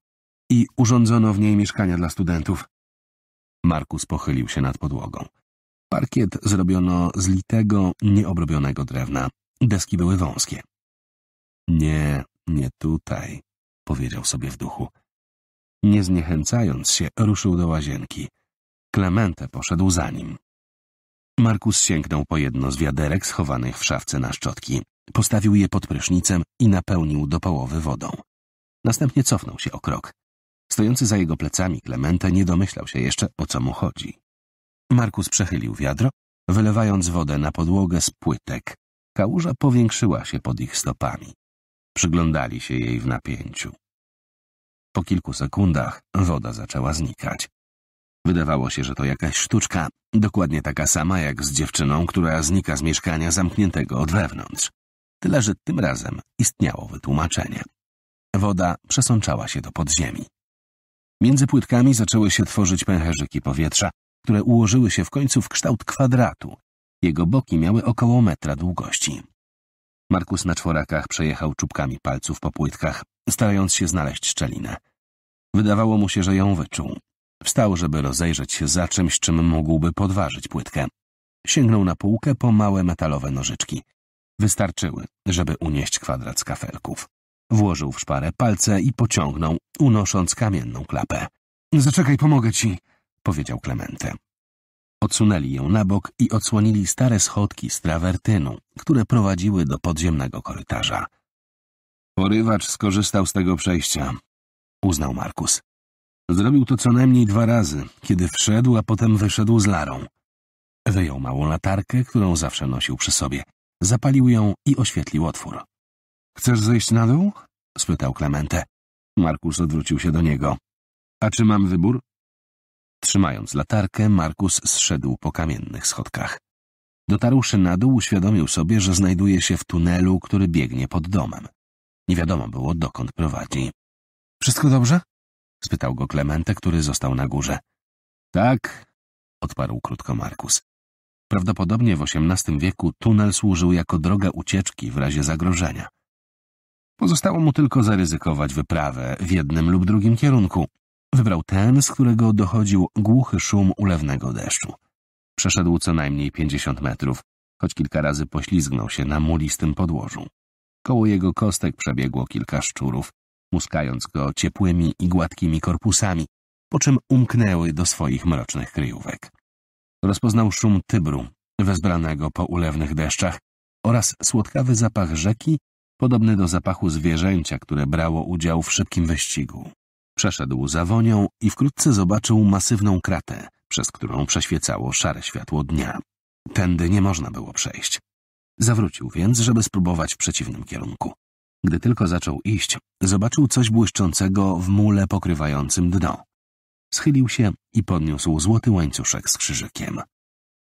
i urządzono w niej mieszkania dla studentów. Markus pochylił się nad podłogą. Parkiet zrobiono z litego, nieobrobionego drewna. Deski były wąskie. Nie, nie tutaj, powiedział sobie w duchu. Nie zniechęcając się, ruszył do łazienki. Klemente poszedł za nim. Markus sięgnął po jedno z wiaderek schowanych w szafce na szczotki. Postawił je pod prysznicem i napełnił do połowy wodą. Następnie cofnął się o krok. Stojący za jego plecami Clemente nie domyślał się jeszcze, o co mu chodzi. Markus przechylił wiadro, wylewając wodę na podłogę z płytek. Kałuża powiększyła się pod ich stopami. Przyglądali się jej w napięciu. Po kilku sekundach woda zaczęła znikać. Wydawało się, że to jakaś sztuczka, dokładnie taka sama jak z dziewczyną, która znika z mieszkania zamkniętego od wewnątrz. Tyle, że tym razem istniało wytłumaczenie. Woda przesączała się do podziemi. Między płytkami zaczęły się tworzyć pęcherzyki powietrza, które ułożyły się w końcu w kształt kwadratu. Jego boki miały około metra długości. Markus na czworakach przejechał czubkami palców po płytkach, starając się znaleźć szczelinę. Wydawało mu się, że ją wyczuł. Wstał, żeby rozejrzeć się za czymś, czym mógłby podważyć płytkę. Sięgnął na półkę po małe metalowe nożyczki. Wystarczyły, żeby unieść kwadrat z kafelków. Włożył w szparę palce i pociągnął, unosząc kamienną klapę. Zaczekaj, pomogę ci, powiedział Klemente. Odsunęli ją na bok i odsłonili stare schodki z trawertynu, które prowadziły do podziemnego korytarza. Porywacz skorzystał z tego przejścia, uznał Markus. Zrobił to co najmniej dwa razy, kiedy wszedł, a potem wyszedł z Larą. Wyjął małą latarkę, którą zawsze nosił przy sobie. Zapalił ją i oświetlił otwór. Chcesz zejść na dół? spytał Klemente. Markus odwrócił się do niego. A czy mam wybór? Trzymając latarkę, Markus zszedł po kamiennych schodkach. Dotarłszy na dół, uświadomił sobie, że znajduje się w tunelu, który biegnie pod domem. Nie wiadomo było, dokąd prowadzi. Wszystko dobrze? spytał go Klemente, który został na górze. Tak, odparł krótko Markus. Prawdopodobnie w XVIII wieku tunel służył jako droga ucieczki w razie zagrożenia. Pozostało mu tylko zaryzykować wyprawę w jednym lub drugim kierunku. Wybrał ten, z którego dochodził głuchy szum ulewnego deszczu. Przeszedł co najmniej pięćdziesiąt metrów, choć kilka razy poślizgnął się na mulistym podłożu. Koło jego kostek przebiegło kilka szczurów, muskając go ciepłymi i gładkimi korpusami, po czym umknęły do swoich mrocznych kryjówek. Rozpoznał szum Tybru, wezbranego po ulewnych deszczach oraz słodkawy zapach rzeki podobny do zapachu zwierzęcia, które brało udział w szybkim wyścigu. Przeszedł za wonią i wkrótce zobaczył masywną kratę, przez którą przeświecało szare światło dnia. Tędy nie można było przejść. Zawrócił więc, żeby spróbować w przeciwnym kierunku. Gdy tylko zaczął iść, zobaczył coś błyszczącego w mule pokrywającym dno. Schylił się i podniósł złoty łańcuszek z krzyżykiem.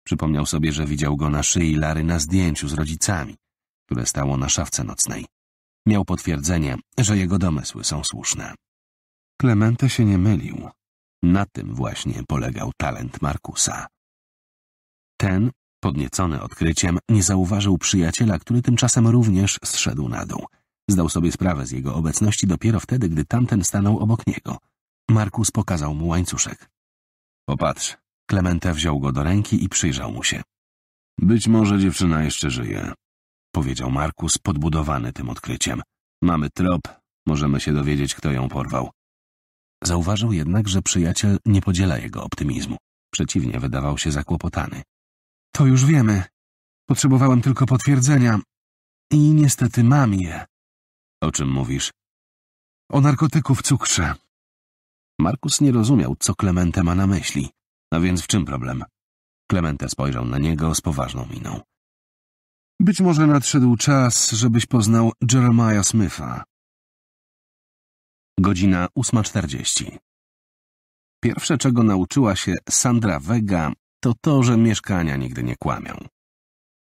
Przypomniał sobie, że widział go na szyi Lary na zdjęciu z rodzicami, które stało na szafce nocnej. Miał potwierdzenie, że jego domysły są słuszne. Clemente się nie mylił. Na tym właśnie polegał talent Markusa. Ten, podniecony odkryciem, nie zauważył przyjaciela, który tymczasem również zszedł na dół. Zdał sobie sprawę z jego obecności dopiero wtedy, gdy tamten stanął obok niego. Markus pokazał mu łańcuszek. Popatrz. Clemente wziął go do ręki i przyjrzał mu się. Być może dziewczyna jeszcze żyje powiedział Markus, podbudowany tym odkryciem. Mamy trop, możemy się dowiedzieć, kto ją porwał. Zauważył jednak, że przyjaciel nie podziela jego optymizmu. Przeciwnie, wydawał się zakłopotany. To już wiemy. Potrzebowałem tylko potwierdzenia. I niestety mam je. O czym mówisz? O narkotyku w cukrze. Markus nie rozumiał, co Klemente ma na myśli. A więc w czym problem? Klemente spojrzał na niego z poważną miną. Być może nadszedł czas, żebyś poznał Jeremiah Smitha. Godzina 8.40 Pierwsze, czego nauczyła się Sandra Vega, to to, że mieszkania nigdy nie kłamią.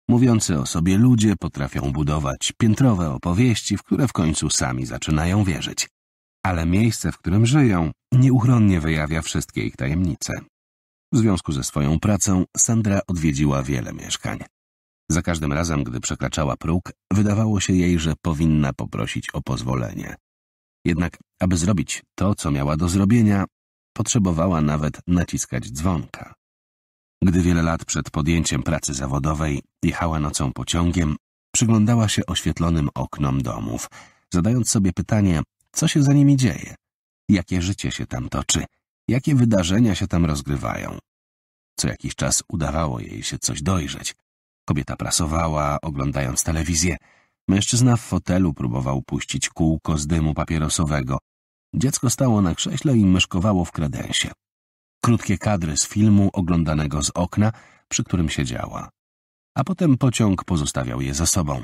Mówiący o sobie ludzie potrafią budować piętrowe opowieści, w które w końcu sami zaczynają wierzyć. Ale miejsce, w którym żyją, nieuchronnie wyjawia wszystkie ich tajemnice. W związku ze swoją pracą Sandra odwiedziła wiele mieszkań. Za każdym razem, gdy przekraczała próg, wydawało się jej, że powinna poprosić o pozwolenie. Jednak, aby zrobić to, co miała do zrobienia, potrzebowała nawet naciskać dzwonka. Gdy wiele lat przed podjęciem pracy zawodowej jechała nocą pociągiem, przyglądała się oświetlonym oknom domów, zadając sobie pytanie, co się za nimi dzieje, jakie życie się tam toczy, jakie wydarzenia się tam rozgrywają. Co jakiś czas udawało jej się coś dojrzeć, Kobieta prasowała, oglądając telewizję. Mężczyzna w fotelu próbował puścić kółko z dymu papierosowego. Dziecko stało na krześle i myszkowało w kredensie. Krótkie kadry z filmu oglądanego z okna, przy którym siedziała. A potem pociąg pozostawiał je za sobą.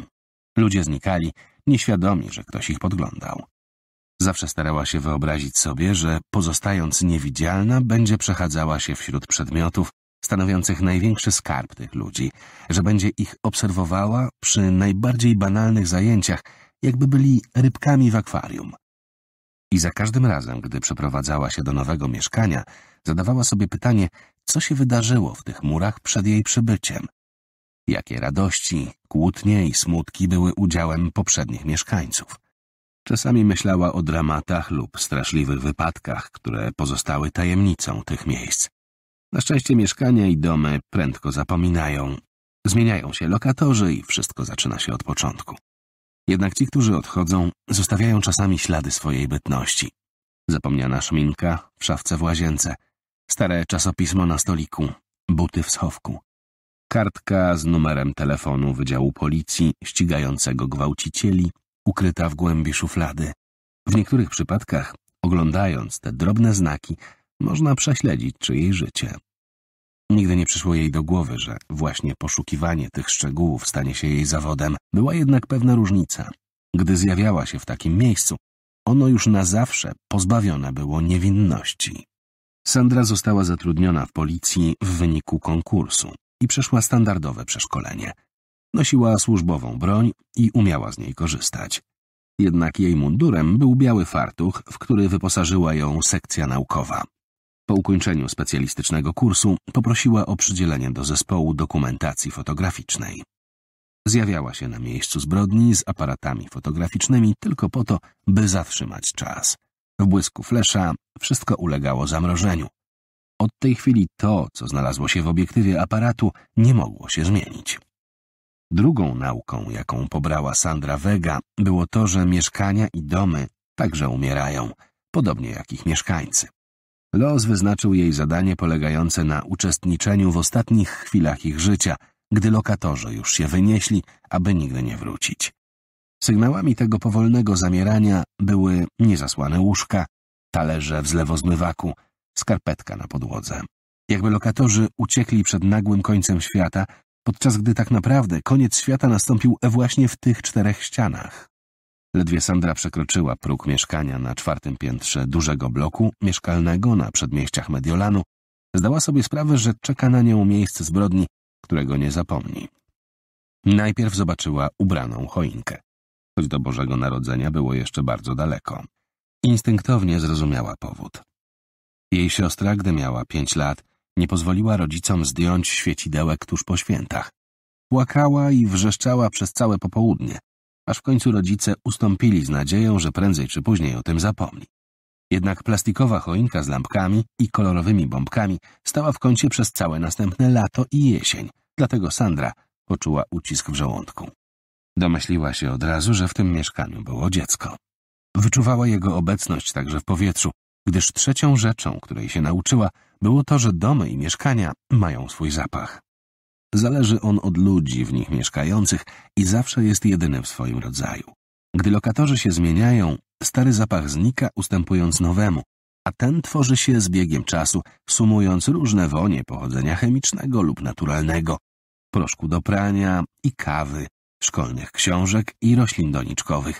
Ludzie znikali, nieświadomi, że ktoś ich podglądał. Zawsze starała się wyobrazić sobie, że pozostając niewidzialna, będzie przechadzała się wśród przedmiotów, stanowiących największy skarb tych ludzi, że będzie ich obserwowała przy najbardziej banalnych zajęciach, jakby byli rybkami w akwarium. I za każdym razem, gdy przeprowadzała się do nowego mieszkania, zadawała sobie pytanie, co się wydarzyło w tych murach przed jej przybyciem. Jakie radości, kłótnie i smutki były udziałem poprzednich mieszkańców. Czasami myślała o dramatach lub straszliwych wypadkach, które pozostały tajemnicą tych miejsc. Na szczęście mieszkania i domy prędko zapominają. Zmieniają się lokatorzy i wszystko zaczyna się od początku. Jednak ci, którzy odchodzą, zostawiają czasami ślady swojej bytności. Zapomniana szminka w szafce w łazience, stare czasopismo na stoliku, buty w schowku, kartka z numerem telefonu Wydziału Policji ścigającego gwałcicieli ukryta w głębi szuflady. W niektórych przypadkach, oglądając te drobne znaki, można prześledzić czyjej życie. Nigdy nie przyszło jej do głowy, że właśnie poszukiwanie tych szczegółów stanie się jej zawodem. Była jednak pewna różnica. Gdy zjawiała się w takim miejscu, ono już na zawsze pozbawione było niewinności. Sandra została zatrudniona w policji w wyniku konkursu i przeszła standardowe przeszkolenie. Nosiła służbową broń i umiała z niej korzystać. Jednak jej mundurem był biały fartuch, w który wyposażyła ją sekcja naukowa. Po ukończeniu specjalistycznego kursu poprosiła o przydzielenie do zespołu dokumentacji fotograficznej. Zjawiała się na miejscu zbrodni z aparatami fotograficznymi tylko po to, by zatrzymać czas. W błysku flesza wszystko ulegało zamrożeniu. Od tej chwili to, co znalazło się w obiektywie aparatu, nie mogło się zmienić. Drugą nauką, jaką pobrała Sandra Vega, było to, że mieszkania i domy także umierają, podobnie jak ich mieszkańcy. Los wyznaczył jej zadanie polegające na uczestniczeniu w ostatnich chwilach ich życia, gdy lokatorzy już się wynieśli, aby nigdy nie wrócić. Sygnałami tego powolnego zamierania były niezasłane łóżka, talerze w zlewozmywaku, skarpetka na podłodze. Jakby lokatorzy uciekli przed nagłym końcem świata, podczas gdy tak naprawdę koniec świata nastąpił właśnie w tych czterech ścianach. Ledwie Sandra przekroczyła próg mieszkania na czwartym piętrze dużego bloku mieszkalnego na przedmieściach Mediolanu, zdała sobie sprawę, że czeka na nią miejsce zbrodni, którego nie zapomni. Najpierw zobaczyła ubraną choinkę, choć do Bożego Narodzenia było jeszcze bardzo daleko. Instynktownie zrozumiała powód. Jej siostra, gdy miała pięć lat, nie pozwoliła rodzicom zdjąć świecidełek tuż po świętach. Płakała i wrzeszczała przez całe popołudnie, aż w końcu rodzice ustąpili z nadzieją, że prędzej czy później o tym zapomni. Jednak plastikowa choinka z lampkami i kolorowymi bombkami stała w kącie przez całe następne lato i jesień, dlatego Sandra poczuła ucisk w żołądku. Domyśliła się od razu, że w tym mieszkaniu było dziecko. Wyczuwała jego obecność także w powietrzu, gdyż trzecią rzeczą, której się nauczyła, było to, że domy i mieszkania mają swój zapach. Zależy on od ludzi w nich mieszkających i zawsze jest jedyny w swoim rodzaju. Gdy lokatorzy się zmieniają, stary zapach znika, ustępując nowemu, a ten tworzy się z biegiem czasu, sumując różne wonie pochodzenia chemicznego lub naturalnego, proszku do prania i kawy, szkolnych książek i roślin doniczkowych,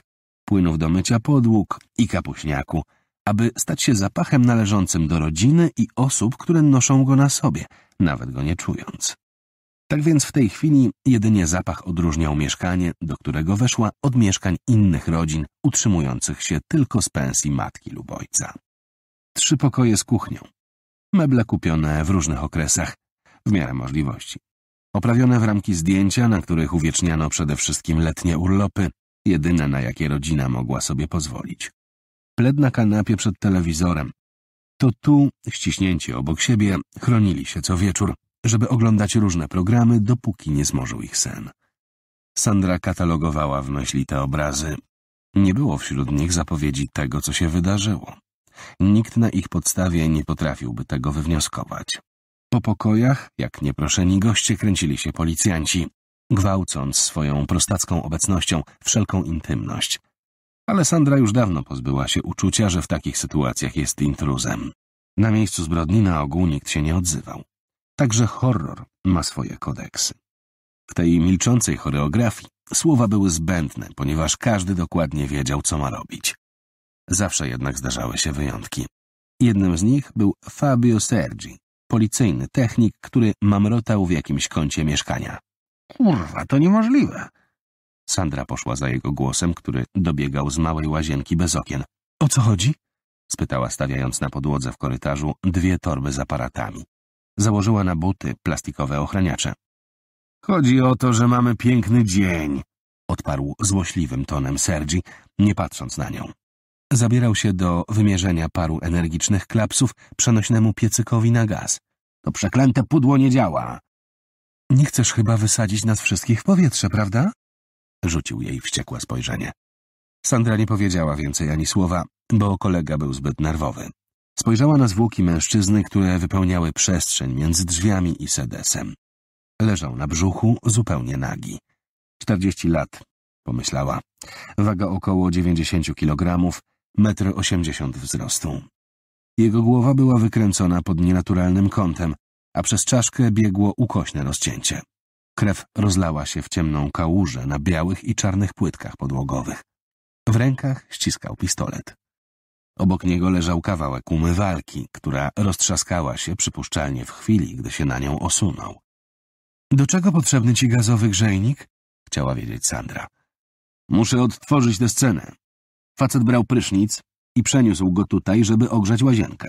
płynów do mycia podłóg i kapuśniaku, aby stać się zapachem należącym do rodziny i osób, które noszą go na sobie, nawet go nie czując. Tak więc w tej chwili jedynie zapach odróżniał mieszkanie, do którego weszła od mieszkań innych rodzin utrzymujących się tylko z pensji matki lub ojca. Trzy pokoje z kuchnią. Meble kupione w różnych okresach, w miarę możliwości. Oprawione w ramki zdjęcia, na których uwieczniano przede wszystkim letnie urlopy, jedyne na jakie rodzina mogła sobie pozwolić. Pled na kanapie przed telewizorem. To tu, ściśnięci obok siebie, chronili się co wieczór, żeby oglądać różne programy, dopóki nie zmorzył ich sen. Sandra katalogowała w myśli te obrazy. Nie było wśród nich zapowiedzi tego, co się wydarzyło. Nikt na ich podstawie nie potrafiłby tego wywnioskować. Po pokojach, jak nieproszeni goście, kręcili się policjanci, gwałcąc swoją prostacką obecnością wszelką intymność. Ale Sandra już dawno pozbyła się uczucia, że w takich sytuacjach jest intruzem. Na miejscu zbrodni na ogół nikt się nie odzywał. Także horror ma swoje kodeksy. W tej milczącej choreografii słowa były zbędne, ponieważ każdy dokładnie wiedział, co ma robić. Zawsze jednak zdarzały się wyjątki. Jednym z nich był Fabio Sergi, policyjny technik, który mamrotał w jakimś kącie mieszkania. Kurwa, to niemożliwe! Sandra poszła za jego głosem, który dobiegał z małej łazienki bez okien. O co chodzi? spytała stawiając na podłodze w korytarzu dwie torby z aparatami. Założyła na buty plastikowe ochraniacze. Chodzi o to, że mamy piękny dzień, odparł złośliwym tonem Sergi, nie patrząc na nią. Zabierał się do wymierzenia paru energicznych klapsów przenośnemu piecykowi na gaz. To przeklęte pudło nie działa. Nie chcesz chyba wysadzić nas wszystkich w powietrze, prawda? Rzucił jej wściekłe spojrzenie. Sandra nie powiedziała więcej ani słowa, bo kolega był zbyt nerwowy. Spojrzała na zwłoki mężczyzny, które wypełniały przestrzeń między drzwiami i sedesem. Leżał na brzuchu, zupełnie nagi. Czterdzieści lat, pomyślała. Waga około dziewięćdziesięciu kilogramów, metr osiemdziesiąt wzrostu. Jego głowa była wykręcona pod nienaturalnym kątem, a przez czaszkę biegło ukośne rozcięcie. Krew rozlała się w ciemną kałużę na białych i czarnych płytkach podłogowych. W rękach ściskał pistolet. Obok niego leżał kawałek umywalki, która roztrzaskała się przypuszczalnie w chwili, gdy się na nią osunął. Do czego potrzebny ci gazowy grzejnik? Chciała wiedzieć Sandra. Muszę odtworzyć tę scenę. Facet brał prysznic i przeniósł go tutaj, żeby ogrzać łazienkę.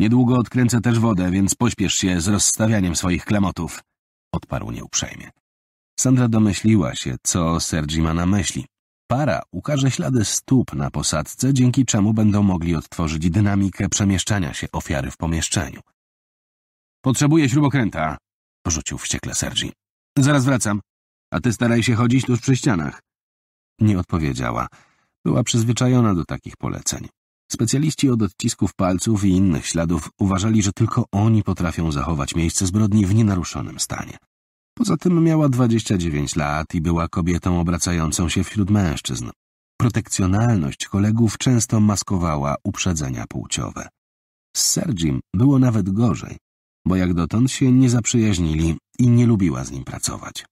Niedługo odkręcę też wodę, więc pośpiesz się z rozstawianiem swoich klamotów, odparł nieuprzejmie. Sandra domyśliła się, co Sergi ma na myśli. Para ukaże ślady stóp na posadzce, dzięki czemu będą mogli odtworzyć dynamikę przemieszczania się ofiary w pomieszczeniu. Potrzebuję śrubokręta, rzucił wściekle Sergi. Zaraz wracam. A ty staraj się chodzić tuż przy ścianach. Nie odpowiedziała. Była przyzwyczajona do takich poleceń. Specjaliści od odcisków palców i innych śladów uważali, że tylko oni potrafią zachować miejsce zbrodni w nienaruszonym stanie. Poza tym miała 29 lat i była kobietą obracającą się wśród mężczyzn. Protekcjonalność kolegów często maskowała uprzedzenia płciowe. Z Sergim było nawet gorzej, bo jak dotąd się nie zaprzyjaźnili i nie lubiła z nim pracować.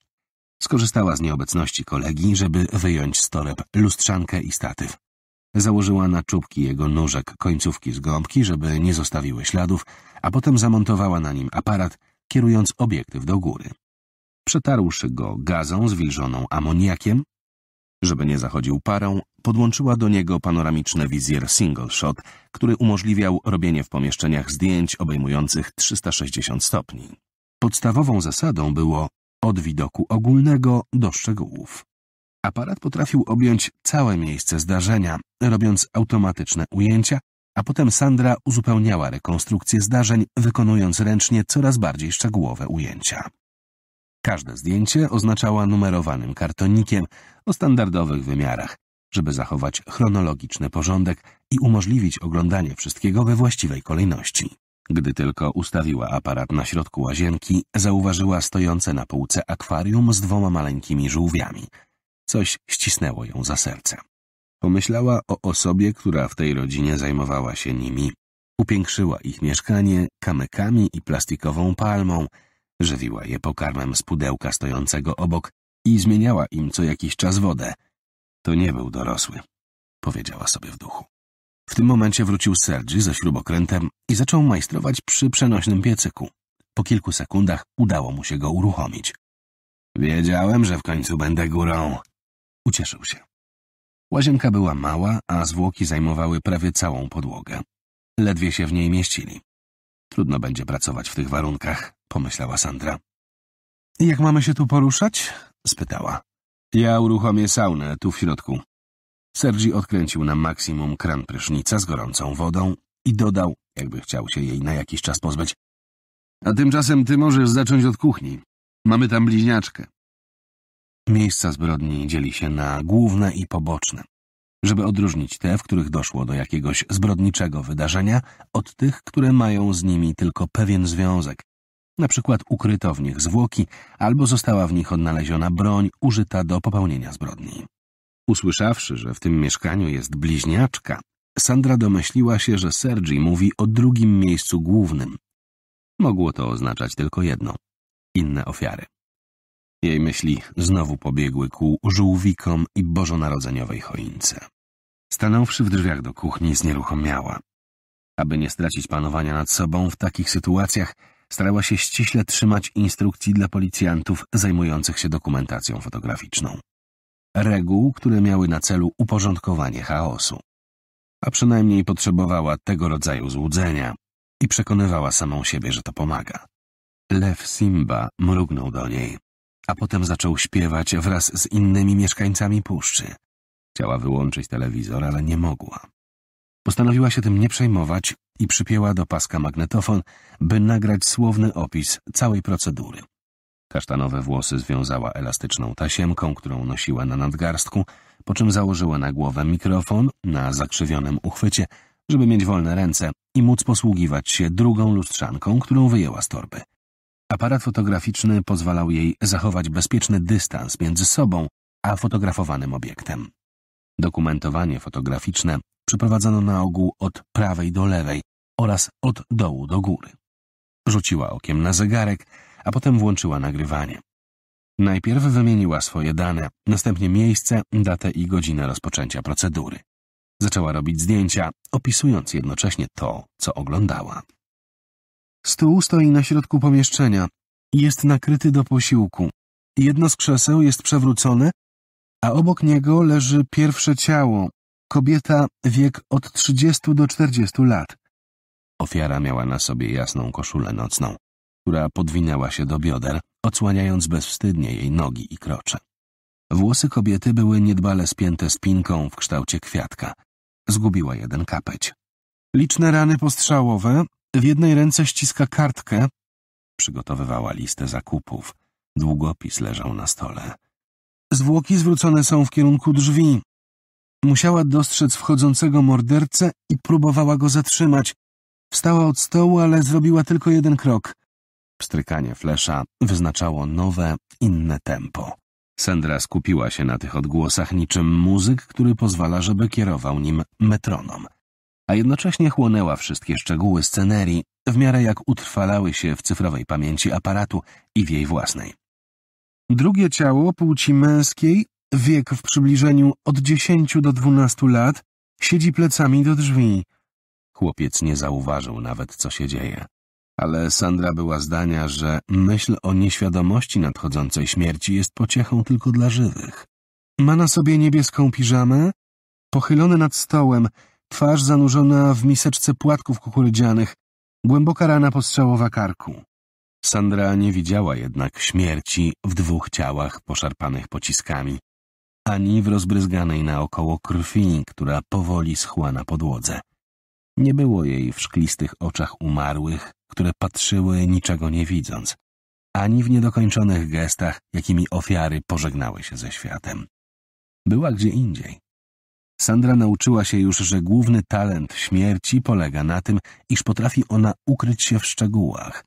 Skorzystała z nieobecności kolegi, żeby wyjąć z toreb lustrzankę i statyw. Założyła na czubki jego nóżek końcówki z gąbki, żeby nie zostawiły śladów, a potem zamontowała na nim aparat, kierując obiektyw do góry. Przetarłszy go gazą zwilżoną amoniakiem, żeby nie zachodził parą, podłączyła do niego panoramiczny wizjer Single Shot, który umożliwiał robienie w pomieszczeniach zdjęć obejmujących 360 stopni. Podstawową zasadą było od widoku ogólnego do szczegółów. Aparat potrafił objąć całe miejsce zdarzenia, robiąc automatyczne ujęcia, a potem Sandra uzupełniała rekonstrukcję zdarzeń, wykonując ręcznie coraz bardziej szczegółowe ujęcia. Każde zdjęcie oznaczała numerowanym kartonikiem o standardowych wymiarach, żeby zachować chronologiczny porządek i umożliwić oglądanie wszystkiego we właściwej kolejności. Gdy tylko ustawiła aparat na środku łazienki, zauważyła stojące na półce akwarium z dwoma maleńkimi żółwiami. Coś ścisnęło ją za serce. Pomyślała o osobie, która w tej rodzinie zajmowała się nimi. Upiększyła ich mieszkanie kamykami i plastikową palmą – Żywiła je pokarmem z pudełka stojącego obok i zmieniała im co jakiś czas wodę. To nie był dorosły, powiedziała sobie w duchu. W tym momencie wrócił Sergi ze śrubokrętem i zaczął majstrować przy przenośnym piecyku. Po kilku sekundach udało mu się go uruchomić. Wiedziałem, że w końcu będę górą. Ucieszył się. Łazienka była mała, a zwłoki zajmowały prawie całą podłogę. Ledwie się w niej mieścili. Trudno będzie pracować w tych warunkach, pomyślała Sandra. Jak mamy się tu poruszać? spytała. Ja uruchomię saunę tu w środku. Sergi odkręcił na maksimum kran prysznica z gorącą wodą i dodał, jakby chciał się jej na jakiś czas pozbyć. A tymczasem ty możesz zacząć od kuchni. Mamy tam bliźniaczkę. Miejsca zbrodni dzieli się na główne i poboczne żeby odróżnić te, w których doszło do jakiegoś zbrodniczego wydarzenia, od tych, które mają z nimi tylko pewien związek. Na przykład ukryto w nich zwłoki albo została w nich odnaleziona broń użyta do popełnienia zbrodni. Usłyszawszy, że w tym mieszkaniu jest bliźniaczka, Sandra domyśliła się, że Sergi mówi o drugim miejscu głównym. Mogło to oznaczać tylko jedno inne ofiary. Jej myśli znowu pobiegły ku żółwikom i bożonarodzeniowej choince. Stanąwszy w drzwiach do kuchni, znieruchomiała. Aby nie stracić panowania nad sobą w takich sytuacjach, starała się ściśle trzymać instrukcji dla policjantów zajmujących się dokumentacją fotograficzną. Reguł, które miały na celu uporządkowanie chaosu. A przynajmniej potrzebowała tego rodzaju złudzenia i przekonywała samą siebie, że to pomaga. Lew Simba mrugnął do niej a potem zaczął śpiewać wraz z innymi mieszkańcami puszczy. Chciała wyłączyć telewizor, ale nie mogła. Postanowiła się tym nie przejmować i przypięła do paska magnetofon, by nagrać słowny opis całej procedury. Kasztanowe włosy związała elastyczną tasiemką, którą nosiła na nadgarstku, po czym założyła na głowę mikrofon na zakrzywionym uchwycie, żeby mieć wolne ręce i móc posługiwać się drugą lustrzanką, którą wyjęła z torby. Aparat fotograficzny pozwalał jej zachować bezpieczny dystans między sobą a fotografowanym obiektem. Dokumentowanie fotograficzne przeprowadzano na ogół od prawej do lewej oraz od dołu do góry. Rzuciła okiem na zegarek, a potem włączyła nagrywanie. Najpierw wymieniła swoje dane, następnie miejsce, datę i godzinę rozpoczęcia procedury. Zaczęła robić zdjęcia, opisując jednocześnie to, co oglądała. Stół stoi na środku pomieszczenia. Jest nakryty do posiłku. Jedno z krzeseł jest przewrócone, a obok niego leży pierwsze ciało. Kobieta wiek od 30 do 40 lat. Ofiara miała na sobie jasną koszulę nocną, która podwinęła się do bioder, odsłaniając bezwstydnie jej nogi i krocze. Włosy kobiety były niedbale spięte spinką w kształcie kwiatka. Zgubiła jeden kapeć. Liczne rany postrzałowe, w jednej ręce ściska kartkę. Przygotowywała listę zakupów. Długopis leżał na stole. Zwłoki zwrócone są w kierunku drzwi. Musiała dostrzec wchodzącego mordercę i próbowała go zatrzymać. Wstała od stołu, ale zrobiła tylko jeden krok. Pstrykanie flesza wyznaczało nowe, inne tempo. Sandra skupiła się na tych odgłosach niczym muzyk, który pozwala, żeby kierował nim metronom a jednocześnie chłonęła wszystkie szczegóły scenerii, w miarę jak utrwalały się w cyfrowej pamięci aparatu i w jej własnej. Drugie ciało płci męskiej, wiek w przybliżeniu od 10 do 12 lat, siedzi plecami do drzwi. Chłopiec nie zauważył nawet, co się dzieje. Ale Sandra była zdania, że myśl o nieświadomości nadchodzącej śmierci jest pociechą tylko dla żywych. Ma na sobie niebieską piżamę, pochylony nad stołem, twarz zanurzona w miseczce płatków kukurydzianych, głęboka rana postrzałowa karku. Sandra nie widziała jednak śmierci w dwóch ciałach poszarpanych pociskami, ani w rozbryzganej naokoło krwi, która powoli schła na podłodze. Nie było jej w szklistych oczach umarłych, które patrzyły niczego nie widząc, ani w niedokończonych gestach, jakimi ofiary pożegnały się ze światem. Była gdzie indziej, Sandra nauczyła się już, że główny talent śmierci polega na tym, iż potrafi ona ukryć się w szczegółach.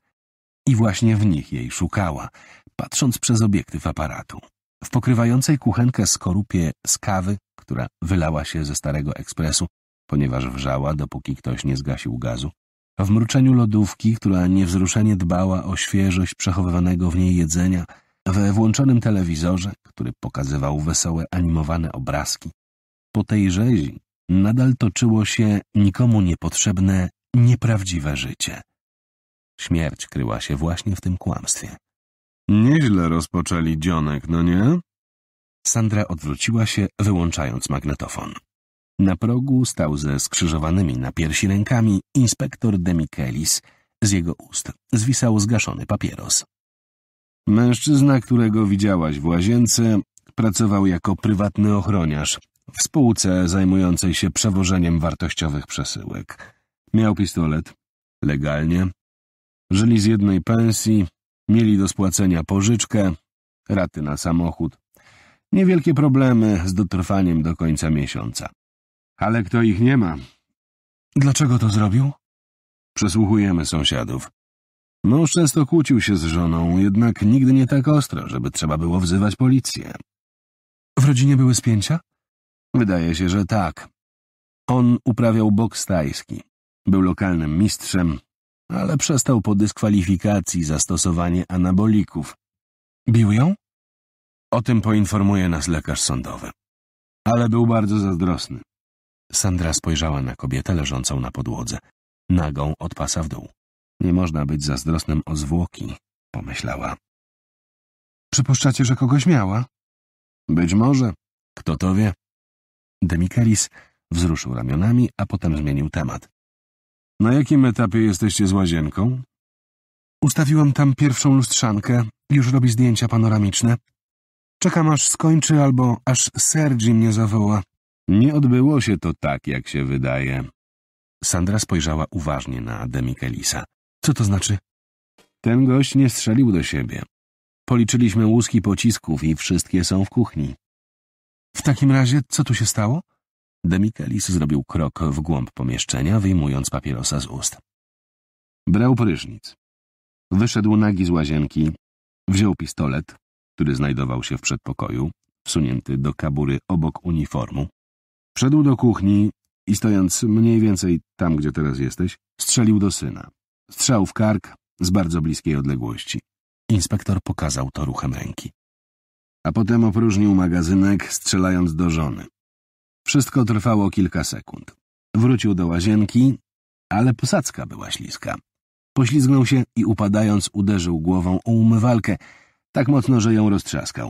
I właśnie w nich jej szukała, patrząc przez obiektyw aparatu. W pokrywającej kuchenkę skorupie z kawy, która wylała się ze starego ekspresu, ponieważ wrzała, dopóki ktoś nie zgasił gazu, w mruczeniu lodówki, która niewzruszenie dbała o świeżość przechowywanego w niej jedzenia, we włączonym telewizorze, który pokazywał wesołe animowane obrazki, po tej rzezi nadal toczyło się nikomu niepotrzebne, nieprawdziwe życie. Śmierć kryła się właśnie w tym kłamstwie. Nieźle rozpoczęli dzionek, no nie? Sandra odwróciła się, wyłączając magnetofon. Na progu stał ze skrzyżowanymi na piersi rękami inspektor Demichelis. Z jego ust zwisał zgaszony papieros. Mężczyzna, którego widziałaś w łazience, pracował jako prywatny ochroniarz w spółce zajmującej się przewożeniem wartościowych przesyłek. Miał pistolet, legalnie. Żyli z jednej pensji, mieli do spłacenia pożyczkę, raty na samochód. Niewielkie problemy z dotrwaniem do końca miesiąca. Ale kto ich nie ma? Dlaczego to zrobił? Przesłuchujemy sąsiadów. Mąż często kłócił się z żoną, jednak nigdy nie tak ostro, żeby trzeba było wzywać policję. W rodzinie były spięcia? Wydaje się, że tak. On uprawiał boks tajski. Był lokalnym mistrzem, ale przestał po dyskwalifikacji za stosowanie anabolików. Bił ją? O tym poinformuje nas lekarz sądowy. Ale był bardzo zazdrosny. Sandra spojrzała na kobietę leżącą na podłodze, nagą od pasa w dół. Nie można być zazdrosnym o zwłoki, pomyślała. Przypuszczacie, że kogoś miała? Być może. Kto to wie? Demikeris wzruszył ramionami, a potem zmienił temat. Na jakim etapie jesteście z łazienką? Ustawiłem tam pierwszą lustrzankę, już robi zdjęcia panoramiczne. Czekam aż skończy albo aż Sergi mnie zawoła. Nie odbyło się to tak, jak się wydaje. Sandra spojrzała uważnie na Demikelisa. Co to znaczy? Ten gość nie strzelił do siebie. Policzyliśmy łuski pocisków i wszystkie są w kuchni. W takim razie, co tu się stało? Demikelis zrobił krok w głąb pomieszczenia, wyjmując papierosa z ust. Brał prysznic. Wyszedł nagi z łazienki, wziął pistolet, który znajdował się w przedpokoju, wsunięty do kabury obok uniformu. Wszedł do kuchni i stojąc mniej więcej tam, gdzie teraz jesteś, strzelił do syna. Strzał w kark z bardzo bliskiej odległości. Inspektor pokazał to ruchem ręki a potem opróżnił magazynek, strzelając do żony. Wszystko trwało kilka sekund. Wrócił do łazienki, ale posadzka była śliska. Poślizgnął się i upadając uderzył głową o umywalkę, tak mocno, że ją roztrzaskał.